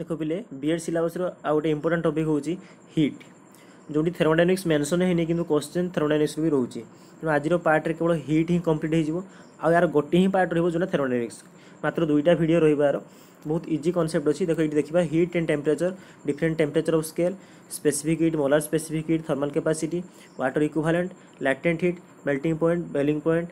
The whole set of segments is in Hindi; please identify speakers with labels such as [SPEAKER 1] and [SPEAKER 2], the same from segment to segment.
[SPEAKER 1] ଦେଖ ପିଲେ ବିଏଡ୍ ସିଲାବସ୍ର ଆଉ ଗୋଟେ ଇମ୍ପୋର୍ଟାଣ୍ଟ ଟପିକ୍ ହେଉଛି ହିଟ୍ ଯେଉଁଠି ଥର୍ମୋଡାଇନିକ୍ସ ମେନ୍ସନ୍ ହେଇନି କିନ୍ତୁ କୋଶ୍ଚିନ୍ ଥର୍ମୋଡାଇନିକ୍ସରୁ ବି ରହୁଛି ତେଣୁ ଆଜିର ପାର୍ଟରେ କେବଳ ହିଟ୍ ହିଁ କମ୍ପ୍ଲିଟ୍ ହେଇଯିବ ଆଉ ଏହାର ଗୋଟିଏ ହିଁ ପାର୍ଟ ରହିବ ଯେଉଁଟା ଥର୍ମୋଡାଇନିକ୍ସ ମାତ୍ର ଦୁଇଟା ଭିଡ଼ିଓ ରହିବ ଏହାର ବହୁତ ଇଜି କନସେପ୍ଟ ଅଛି ଦେଖ ଏଇଠି ଦେଖିବା heat and temperature different temperature of scale specific heat molar specific heat thermal capacity water equivalent latent heat melting point boiling point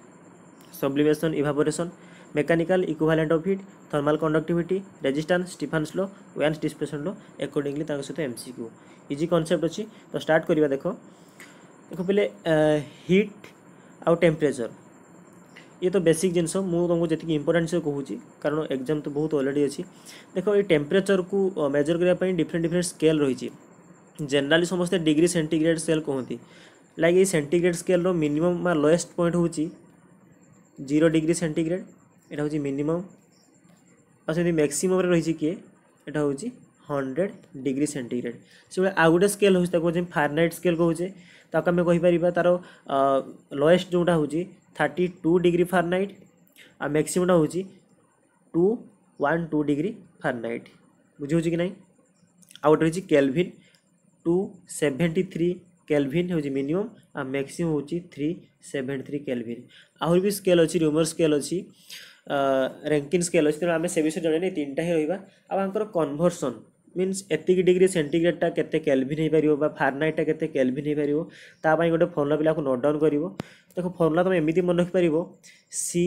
[SPEAKER 1] sublimation evaporation mechanical equivalent of heat thermal conductivity resistance stephen's law wan's dispersion law accordingly ତାଙ୍କ ସହିତ mcq easy concept ଅଛି ତ start କରିବା ଦେଖ ଦେଖ ପିଲେ heat ଆଉ temperature ये तो बेसिक जिनस मुझे जी इम्पोर्टाट सब कहूँ कारण एक्जाम तो बहुत अलरेडी अच्छी देख ये टेम्परेचर को मेजर करने डिफरेन्ट डिफरेन्ट स्केल रही जेनेली समस्त डिग्री सेंटीग्रेड स्केल कहते लाइक ये सेंटीग्रेड स्केल मिनिमम मा लोएस्ट पॉइंट हूँ जीरो डिग्री सेंटीग्रेड এটা হচ্ছে মিনিমম ଆଉ ସେମିତି ମ୍ୟାକ୍ସିମମ୍ରେ ରହିଛି କିଏ ଏଇଟା ହେଉଛି ହଣ୍ଡ୍ରେଡ଼ ଡିଗ୍ରୀ ସେଣ୍ଟିଗ୍ରେଡ଼ ସେଭଳି ଆଉ ଗୋଟେ ସ୍କେଲ୍ ହେଉଛି ତାକୁ ହେଉଛି ଫାରନାଇଟ୍ ସ୍କେଲ୍ କହୁଛେ ତାକୁ ଆମେ କହିପାରିବା ତା'ର ଲୋଏଷ୍ଟ ଯେଉଁଟା ହେଉଛି ଥାର୍ଟି ଟୁ ଡିଗ୍ରୀ ଫାରନାଇଟ୍ ଆଉ ମ୍ୟାକ୍ସିମମ୍ଟା ହେଉଛି two one two degree Fahrenheit ବୁଝି ହେଉଛି କି ନାହିଁ ଆଉ ଗୋଟେ ହେଉଛି kelvin two seventy three kelvin हूँ मिनिमम आ मैक्सीम हूँ थ्री सेवेन थ्री केलभिन आहरी भी स्केल अच्छी रूमर स्केल अच्छी ରେଙ୍କିନ୍ ସ୍କେଲ୍ ଅଛି ତେଣୁ ଆମେ ସେ ବିଷୟରେ ଜଣେଇଲେ ତିନିଟା ହିଁ ରହିବା ଆଉ ଆଙ୍କର କନଭର୍ସନ୍ ମିନ୍ସ ଏତିକି ଡିଗ୍ରୀ ସେଣ୍ଟିଗ୍ରେଡ଼ଟା କେତେ କେଲଭିନ୍ ହେଇପାରିବ ବା ଫାର୍ନାଇଟ୍ଟା କେତେ କେଲଭିନ୍ ହେଇପାରିବ ତା ପାଇଁ ଗୋଟେ ଫର୍ମୁଲା ପିଲାକୁ ନୋଟ୍ ଡାଉନ୍ କରିବ ଦେଖ ଫର୍ମୁଲା ତୁମେ ଏମିତି ମନେ ରଖିପାରିବ C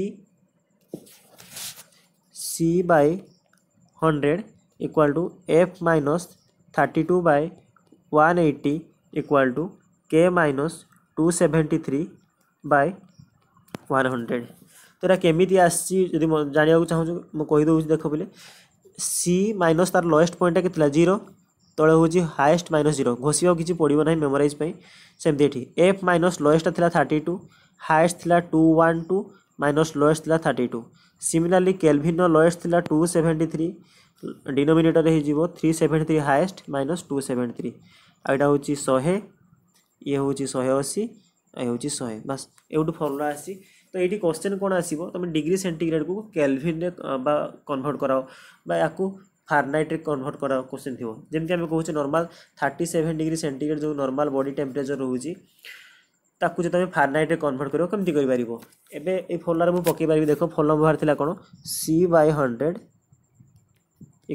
[SPEAKER 1] C by hundred equal to F minus thirty two by one eighty equal to K minus two seventy three by one hundred তো এটা କେମିତି ଆସିଛି ଯଦି ଜାଣିବାକୁ ଚାହୁଁଛୁ ମୁଁ କହିଦେଉଛି ଦେଖ ବୋଲେ ସି ମାଇନସ୍ ତା'ର ଲୋଏଷ୍ଟ ପଏଣ୍ଟଟା କେତେ ଥିଲା ଜିରୋ ତଳେ ହେଉଛି ହାଏଷ୍ଟ ମାଇନସ୍ ଜିରୋ ଘୋଷିବାକୁ କିଛି ପଡ଼ିବ ନାହିଁ ମେମୋରାଇଜ୍ ପାଇଁ ସେମିତି ଏଠି ଏଫ୍ ମାଇନସ୍ ଲୋଏଷ୍ଟଟା ଥିଲା ଥାର୍ଟି ଟୁ ହାଏଷ୍ଟ ଥିଲା two one two minus lowest ଥିଲା ଥାର୍ଟି ଟୁ ସିମିଲାରଲି କେଲଭିନ୍ର ଲୋଏଷ୍ଟ ଥିଲା ଟୁ ସେଭେଣ୍ଟି ଥ୍ରୀ ଡିନୋମିନେଟର୍ ହେଇଯିବ three seventy three highest minus two seventy three ଆଉ ଏଇଟା ହେଉଛି ଶହେ ଇଏ ହେଉଛି ଶହେ ଅଶୀ ଇଏ ହେଉଛି ଶହେ ବାସ୍ ଏଇଠୁ ଫର୍ମୁଲା ଆସିଛି ତ ଏଇଠି କ୍ୱେଶ୍ଚନ୍ କ'ଣ ଆସିବ ତୁମେ ଡିଗ୍ରୀ ସେଣ୍ଟିଗ୍ରେଡ଼କୁ କେଲଭିନ୍ରେ ବା କନଭର୍ଟ କରାଅ ବା ୟାକୁ ফারেনহাইটে কনভর্ট করা কোশ্চেন থিব যেমনি আমি কହୁଛে normal thirty seven degree centigrade যে নর্মাল বডি টেম্পরেচর রয়েছে তাকে যদি তুমি ফারেনহাইটে কনভর্ট করব কমিটি করে পারিব এবে এই ফর্মুলার মু পকাই পারিবি দেখো ফর্মুলা বাহার লা কোণ C by hundred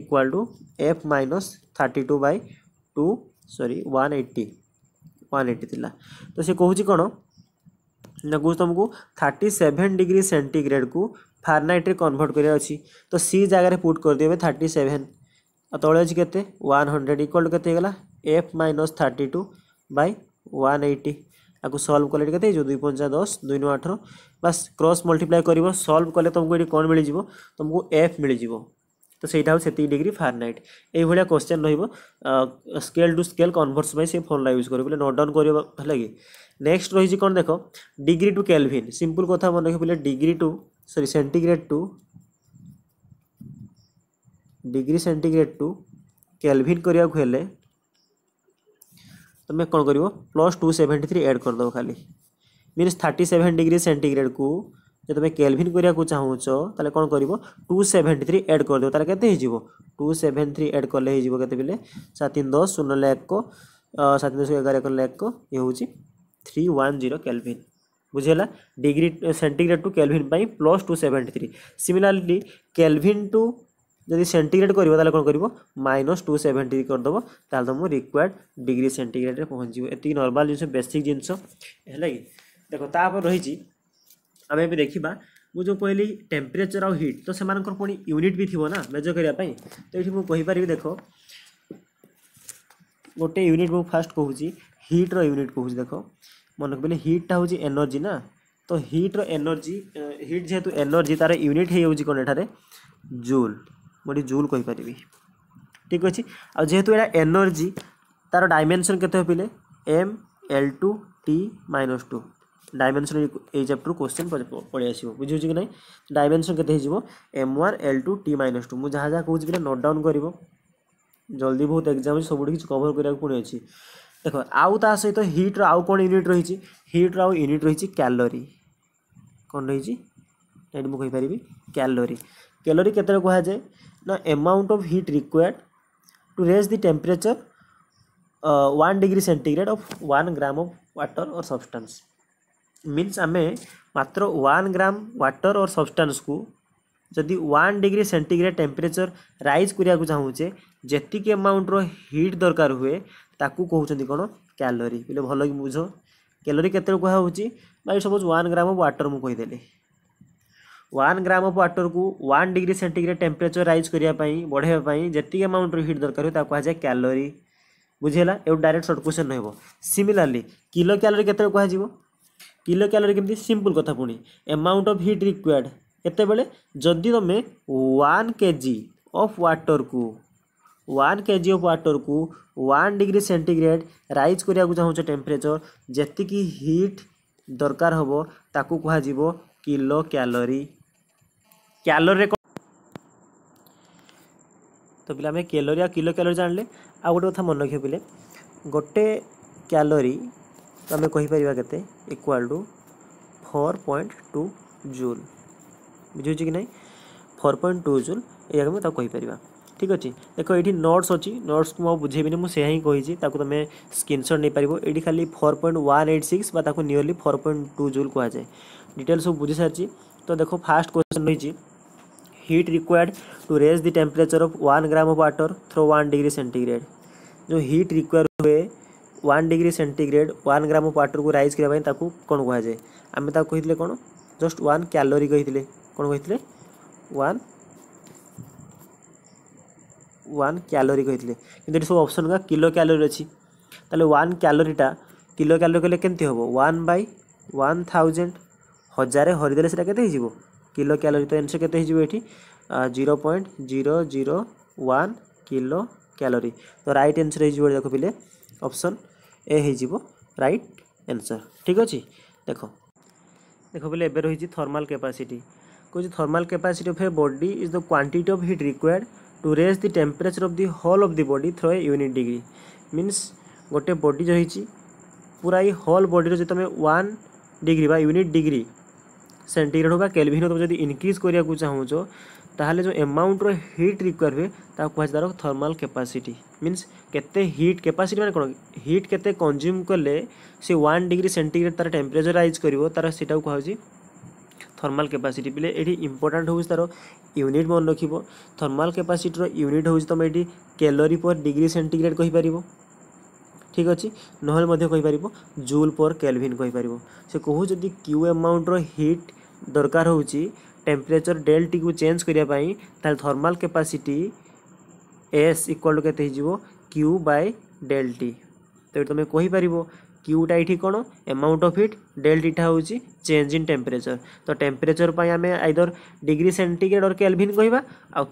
[SPEAKER 1] equal to F minus thirty two by two sorry one eighty one eighty লা তো সে কুচি কোণ लघुज तुमको थर्टी सेभेन डिग्री सेंटीग्रेड को फारेनहाइट रे कन्वर्ट करार तो सी जगह पुट करदे थर्टी सेभेन और तले अच्छे के हंड्रेड इक्वाल टू के F minus thirty two by one eighty आपको सल्व कले के दुई पंचा दस दुई नौ आठर बास क्रस मल्टीप्लाए कर सल्व कले तुमको ये कौन मिल जाव तुमको एफ मिल जाव ତ ସେଇଟା ହେଉଛି ସେତିକି ଡିଗ୍ରୀ ଫାରେନହାଇଟ୍ ଏଇଭଳିଆ କୋଶ୍ଚେନ୍ ରହିବ ସ୍କେଲ୍ ଟୁ ସ୍କେଲ୍ କନଭର୍ସ ପାଇଁ ସେ ଫର୍ମୁଲା ୟୁଜ୍ କରିବ ବୋଲେ ନୋଟ୍ ଡାଉନ୍ କରିବ ହେଲା କି ନେକ୍ସଟ ରହିଛି କ'ଣ ଦେଖ ଡିଗ୍ରୀ ଟୁ କେଲଭିନ୍ ସିମ୍ପଲ୍ କଥା ମନେ ରଖିବ ବୋଲେ degree to sorry centigrade to degree centigrade to kelvin କରିବାକୁ ହେଲେ ତୁମେ କ'ଣ କରିବ plus two seventy three add କରିଦେବ ଖାଲି ମିନ୍ସ ଥାର୍ଟି ସେଭେନ୍ ଡିଗ୍ରୀ ସେଣ୍ଟିଗ୍ରେଡ଼୍କୁ যে তুমি কেলভিন করা চাহুছ তাহলে কোণ করব টু সেভেন থ্রি এড করদেব তাহলে কেতে হয়ে টু সেভেন থ্রি এড কলে হয়ে কেতে বেলে সাত তিন দশ শূন্য এক সাত তিন দশ এগার এক এক ইয়ে হচ্ছে থ্রি ওয়ান জিরো কেলভিন বুঝিলা ডিগ্রি সেন্টিগ্রেড টু কেলভিন পাই plus two seventy three similarly kelvin to যদি সেন্টিগ্রেড করব তাহলে কোণ করব মাইনস টু সেভেন্টি করদেব তাহলে তুমি রিকোয়ার্ড ডিগ্রি সেন্টিগ্রেডে পৌঁছব এত নর্মাল জিনিস বেসিক জিনিস হল কি দেখ তাপরে রয়েছে आम ए देखा ମୁଁ ଯେଉଁ କହିଲି ଟେମ୍ପରେଚର୍ ଆଉ ହିଟ୍ ତ ସେମାନଙ୍କର ପୁଣି ୟୁନିଟ୍ ବି ଥିବ ନା ମେଜର କରିବା ପାଇଁ ତ ଏଠି ମୁଁ କହିପାରିବି ଦେଖ ଗୋଟେ ୟୁନିଟ୍ ମୁଁ ଫାର୍ଷ୍ଟ କହୁଛି ହିଟ୍ର ୟୁନିଟ୍ କହୁଛି ଦେଖ ମନେ କହିଲେ ହିଟ୍ଟା ହେଉଛି ଏନର୍ଜି ନା ତ ହିଟ୍ର ଏନର୍ଜି ହିଟ୍ ଯେହେତୁ ଏନର୍ଜି ତା'ର ୟୁନିଟ୍ ହେଇଯାଉଛି କ'ଣ ଏଠାରେ ଜୁଲ୍ ମୁଁ ଏଠି ଜୁଲ୍ କହିପାରିବି ଠିକ୍ ଅଛି ଆଉ ଯେହେତୁ ଏଇଟା ଏନର୍ଜି ତା'ର ଡାଇମେନ୍ସନ୍ କେତେ ହେବ ପିଲେ M L two T minus two dimension ଏଇ ଚାପ୍ଟରରୁ କୋଶ୍ଚିନ୍ ପଳେଇ ଆସିବ ବୁଝିହେଉଛି କି ନାହିଁ ଡାଇମେନସନ୍ କେତେ ହେଇଯିବ M one L two T minus two ମୁଁ ଯାହା ଯାହା କହୁଛି ପିଲା ନୋଟ୍ ଡାଉନ୍ କରିବ ଜଲ୍ଦି ବହୁତ ଏକ୍ଜାମ୍ ଅଛି ସବୁଠି କିଛି କଭର୍ କରିବାକୁ ପୁଣି ଅଛି ଦେଖ ଆଉ ତା ସହିତ ହିଟ୍ର ଆଉ କ'ଣ ୟୁନିଟ୍ ରହିଛି ହିଟ୍ର ଆଉ ୟୁନିଟ୍ ରହିଛି କ୍ୟାଲୋରୀ କ'ଣ ରହିଛି ଏଇଠି ମୁଁ କହିପାରିବି କ୍ୟାଲୋରୀ କ୍ୟାଲୋରୀ କେତେବେଳେ କୁହାଯାଏ ନା amount of heat required to raise the temperature one degree centigrade of one gram of water or substance means आम मात्र वन ग्राम वाटर और सब्सटान्स को जदि one degree centigrade temperature raise कराया चाहूचे जीक एमाउंट्र हिट दरकार हुए ताकू कहते कौन क्यालोरी बोले भल कि बुझ क्यालोरी के कहुच्ची भाई suppose one gram of water मुझे वन ग्राम अफ व्टर को one degree centigrade temperature raise करने बढ़ाई जीक एमाउंट्र हिट दरकार हुए जाए क्यालोरी बुझेगा डायरेक्ट सर्ट क्वेश्चन रोह सीमिलली किलो क्यालोरी के କିଲୋ କ୍ୟାଲୋରୀ କେମିତି ସିମ୍ପଲ୍ କଥା ପୁଣି ଏମାଉଣ୍ଟ ଅଫ୍ ହିଟ୍ ରିକ୍ୱାର୍ଡ଼ କେତେବେଳେ ଯଦି ତୁମେ ୱାନ୍ କେଜି ଅଫ୍ ୱାଟର୍କୁ ୱାନ୍ କେଜି ଅଫ୍ ୱାଟର୍କୁ ୱାନ୍ ଡିଗ୍ରୀ ସେଣ୍ଟିଗ୍ରେଡ୍ ରାଇଜ୍ କରିବାକୁ ଚାହୁଁଛ ଟେମ୍ପରେଚର୍ ଯେତିକି ହିଟ୍ ଦରକାର ହେବ ତାକୁ କୁହାଯିବ କିଲୋ କ୍ୟାଲୋରୀ କ୍ୟାଲୋରୀରେ ତ ପିଲା ଆମେ କ୍ୟାଲୋରୀ ଆଉ କିଲୋ କ୍ୟାଲୋରୀ ଜାଣିଲେ ଆଉ ଗୋଟେ କଥା ମନେ ରଖିବ ପିଲେ ଗୋଟେ କ୍ୟାଲୋରୀ तो आम कहीपर के equal to four point two joule बुझे कि नहीं फोर पॉइंट टू जूल ये कहीपर ठीक अच्छे देखो ये नोट्स अच्छी नोट्स को बुझे ना मुझे ही कही तुम स्क्रीनसट नहीं पार ये खाली four point one eight six nearly four point two joule कह जाए डिटेल सब बुझी सारी तो देखो फास्ट क्वेश्चन रही heat required to raise the temperature of one gram of water through one degree centigrade जो हिट रिक्वयर हुए one degree centigrade one gram ୱାଟରକୁ ରାଇଜ୍ କରିବା ପାଇଁ ତାକୁ କ'ଣ କୁହାଯାଏ ଆମେ ତାକୁ କହିଥିଲେ କ'ଣ ଜଷ୍ଟ ୱାନ୍ କ୍ୟାଲୋରୀ କହିଥିଲେ କ'ଣ କହିଥିଲେ ୱାନ୍ ୱାନ୍ କ୍ୟାଲୋରୀ କହିଥିଲେ କିନ୍ତୁ ଏଠି ସବୁ ଅପସନ୍ କା କିଲୋ କ୍ୟାଲୋରୀ ଅଛି ତାହେଲେ ୱାନ୍ କ୍ୟାଲୋରୀଟା କିଲୋ କ୍ୟାଲୋରୀ କହିଲେ କେମିତି ହେବ ୱାନ୍ ବାଇ ୱାନ୍ ଥାଉଜେଣ୍ଡ ହଜାରେ ହରିଦେଲେ ସେଇଟା କେତେ ହେଇଯିବ କିଲୋ କ୍ୟାଲୋରୀ ତ ଏନ୍ସର୍ କେତେ ହେଇଯିବ ଏଠି zero point zero zero one kilo calorie ତ ରାଇଟ୍ ଆନ୍ସର୍ ହେଇଯିବ ଦେଖ ପିଲେ ଅପସନ୍ ଏ ହେଇଯିବ ରାଇଟ୍ ଆନ୍ସର୍ ଠିକ୍ ଅଛି ଦେଖ ଦେଖ ବୋଲେ ଏବେ ରହିଛି ଥର୍ମାଲ୍ କ୍ୟାପାସିଟି କହୁଛି thermal capacity of a body is the quantity of heat required to raise the temperature of the whole of the body through a unit degree means ଗୋଟେ ବଡି ରହିଛି ପୁରା ଏଇ ହଲ୍ ବଡିର ଯଦି ତୁମେ ୱାନ୍ ଡିଗ୍ରୀ ବା ୟୁନିଟ୍ ଡିଗ୍ରୀ ସେଣ୍ଟିଗ୍ରେଡ଼ ହଉ ବା କେଲଭିନ୍ ତୁମେ ଯଦି ଇନକ୍ରିଜ୍ କରିବାକୁ ଚାହୁଁଛ ତାହେଲେ ଯେଉଁ ଏମାଉଣ୍ଟର ହିଟ୍ ରିକ୍ୱାର ହୁଏ ତାକୁ କୁହାଯାଏ ତା'ର ଥର୍ମାଲ୍ କେପାସିଟି ମିନ୍ସ କେତେ ହିଟ୍ କେପାସିଟି ମାନେ କ'ଣ ହିଟ୍ କେତେ କନ୍ଜ୍ୟୁମ୍ କଲେ ସେ ୱାନ୍ ଡିଗ୍ରୀ ସେଣ୍ଟିଗ୍ରେଡ଼ ତା'ର ଟେମ୍ପରେଚର ରାଇଜ୍ କରିବ ତା'ର ସେଇଟାକୁ କୁହାହେଉଛି ଥର୍ମାଲ୍ କେପାସିଟି ପିଲେ ଏଠି ଇମ୍ପୋର୍ଟାଣ୍ଟ ହେଉଛି ତା'ର ୟୁନିଟ୍ ମନେ ରଖିବ ଥର୍ମାଲ୍ କେପାସିଟିର ୟୁନିଟ୍ ହେଉଛି ତୁମେ ଏଠି କ୍ୟାଲୋରି ପର୍ ଡିଗ୍ରୀ ସେଣ୍ଟିଗ୍ରେଡ଼ କହିପାରିବ ଠିକ୍ ଅଛି ନହେଲେ ମଧ୍ୟ କହିପାରିବ ଜୁଲ୍ ପର୍ କେଲଭିନ୍ କହିପାରିବ ସେ କହୁ ଯଦି କ୍ୟୁ ଆମାଉଣ୍ଟର ହିଟ୍ ଦରକାର ହେଉଛି टेम्परेचर डेल टी को चेंज करने thermal capacity S equal to के क्यू बाय डेल्टी तो ये तुम कहीपर क्यूटा ये कौन एमाउंट अफ हिट डेल टीटा हो चेज इन टेम्परेचर तो टेम्परेचर पर आम आईदर डिग्री सेंटीग्रेड और कैलभिन कह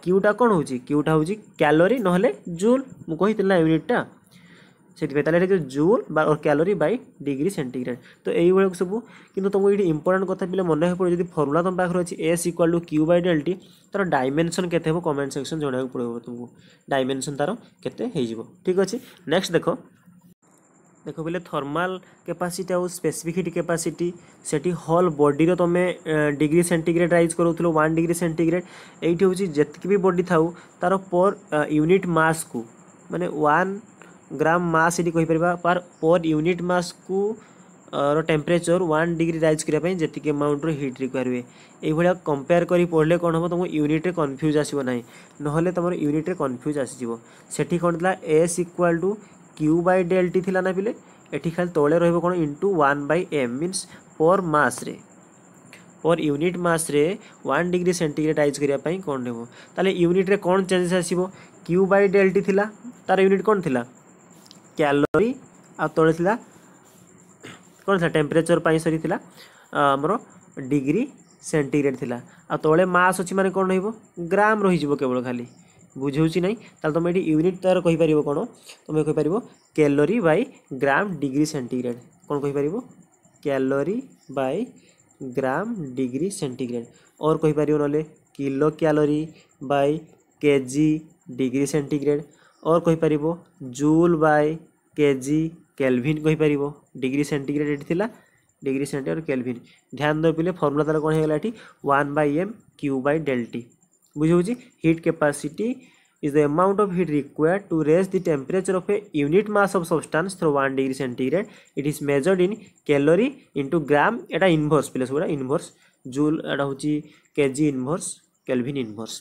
[SPEAKER 1] क्यूटा कौन हो क्यूटा हूँ क्यालोरी ना जूल मुझे यूनिटा ସେଥିପାଇଁ ତାହେଲେ ଏଇଟା ଯେଉଁ ଜୁଲ୍ ବା କ୍ୟାଲୋରୀ ବାଇ ଡିଗ୍ରୀ ସେଣ୍ଟିଗ୍ରେଡ୍ ତ ଏଇଭଳିଆ ସବୁ କିନ୍ତୁ ତୁମକୁ ଏଇଠି ଇମ୍ପୋର୍ଟାଣ୍ଟ କଥା ପିଲା ମନେ ରଖିବାକୁ ପଡ଼ିବ ଯଦି ଫର୍ମୁଲା ତୁମ ପାଖରେ ଅଛି S equal to Q by del T ତା'ର ଡାଇମେନ୍ସନ୍ କେତେ ହେବ କମେଣ୍ଟ ସେକ୍ସନ୍ ଜଣାଇବାକୁ ପଡ଼ିବ ତୁମକୁ ଡାଇମେନ୍ସନ୍ ତା'ର କେତେ ହେଇଯିବ ଠିକ୍ ଅଛି ନେକ୍ସଟ ଦେଖ ଦେଖ ବୋଲେ ଥର୍ମାଲ୍ କ୍ୟାପାସିଟି ଆଉ ସ୍ପେସିଫିକିଟି କ୍ୟାପାସିଟି ସେଠି ହଲ୍ ବଡ଼ିର ତୁମେ ଡିଗ୍ରୀ ସେଣ୍ଟିଗ୍ରେଡ୍ ରାଇଜ୍ କରାଉଥିଲ ୱାନ୍ ଡିଗ୍ରୀ ସେଣ୍ଟିଗ୍ରେଡ୍ ଏଇଠି ହେଉଛି ଯେତିକି ବି ବଡ଼ି ଥାଉ ତା'ର ପର୍ ୟୁନିଟ୍ ମାସ୍କୁ ମାନେ ୱାନ୍ ग्राम मास ये कहीपर पर पर यूनिट मास को ର ଟେମ୍ପରେଚର୍ ୱାନ୍ ଡିଗ୍ରୀ ରାଇଜ୍ କରିବା ପାଇଁ ଯେତିକି ଆମାଉଣ୍ଟର ହିଟ୍ ରିକ୍ୱାର୍ ହୁଏ ଏଇଭଳିଆ କମ୍ପେୟାର କରି ପଢ଼ିଲେ କ'ଣ ହେବ ତୁମ ୟୁନିଟ୍ରେ କନଫ୍ୟୁଜ୍ ଆସିବ ନାହିଁ ନହେଲେ ତୁମର ୟୁନିଟ୍ରେ କନଫ୍ୟୁଜ୍ ଆସିଯିବ ସେଠି କ'ଣ ଥିଲା S equal to Q by del T ଥିଲା ନା ପିଲେ ଏଠି ଖାଲି ତଳେ ରହିବ କ'ଣ into one by M means per ମାସ୍ରେ ପର୍ ୟୁନିଟ୍ ମାସ୍ରେ ୱାନ୍ ଡିଗ୍ରୀ ସେଣ୍ଟିଗ୍ରେଡ୍ ରାଇଜ୍ କରିବା ପାଇଁ କ'ଣ ହେବ ତାହେଲେ ୟୁନିଟ୍ରେ କ'ଣ ଚେଞ୍ଜେସ୍ ଆସିବ କ୍ୟୁ ବାଇ ଡେଲ୍ ଟି ଥିଲା ତା'ର ୟୁନିଟ୍ କ'ଣ ଥିଲା କ୍ୟାଲୋରି ଆଉ ତଳେ ଥିଲା କ'ଣ ଥିଲା ଟେମ୍ପରେଚର୍ ପାଇଁ ସରି ଥିଲା ଆମର ଡିଗ୍ରୀ ସେଣ୍ଟିଗ୍ରେଡ଼ ଥିଲା ଆଉ ତଳେ ମାସ୍ ଅଛି ମାନେ କ'ଣ ରହିବ ଗ୍ରାମ ରହିଯିବ କେବଳ ଖାଲି ବୁଝାଉଛି ନାହିଁ ତାହେଲେ ତୁମେ ଏଠି ୟୁନିଟ୍ ତା'ର କହିପାରିବ କ'ଣ ତୁମେ କହିପାରିବ calorie by gram degree centigrade କ'ଣ କହିପାରିବ calorie by gram degree centigrade और କହିପାରିବ ନହେଲେ kilo calorie by KG degree centigrade और कहींपर joule by K G kelvin कहींपर डिग्री सेंटीग्रेड ये थी डिग्री सेंटीग्रेड केल्भिन ध्यान दे पे फर्मूला तार कौन होगा ये one by M Q by del T बुझे heat capacity is the amount of heat required to raise the temperature of a unit mass of substance through 1 degree centigrade it is measured in calorie into gram এটা ইনভার্স পিলে সেগুলা ইনভার্স জুল এটা হচ্ছে কেজি ইনভার্স কেলভিন ইনভার্স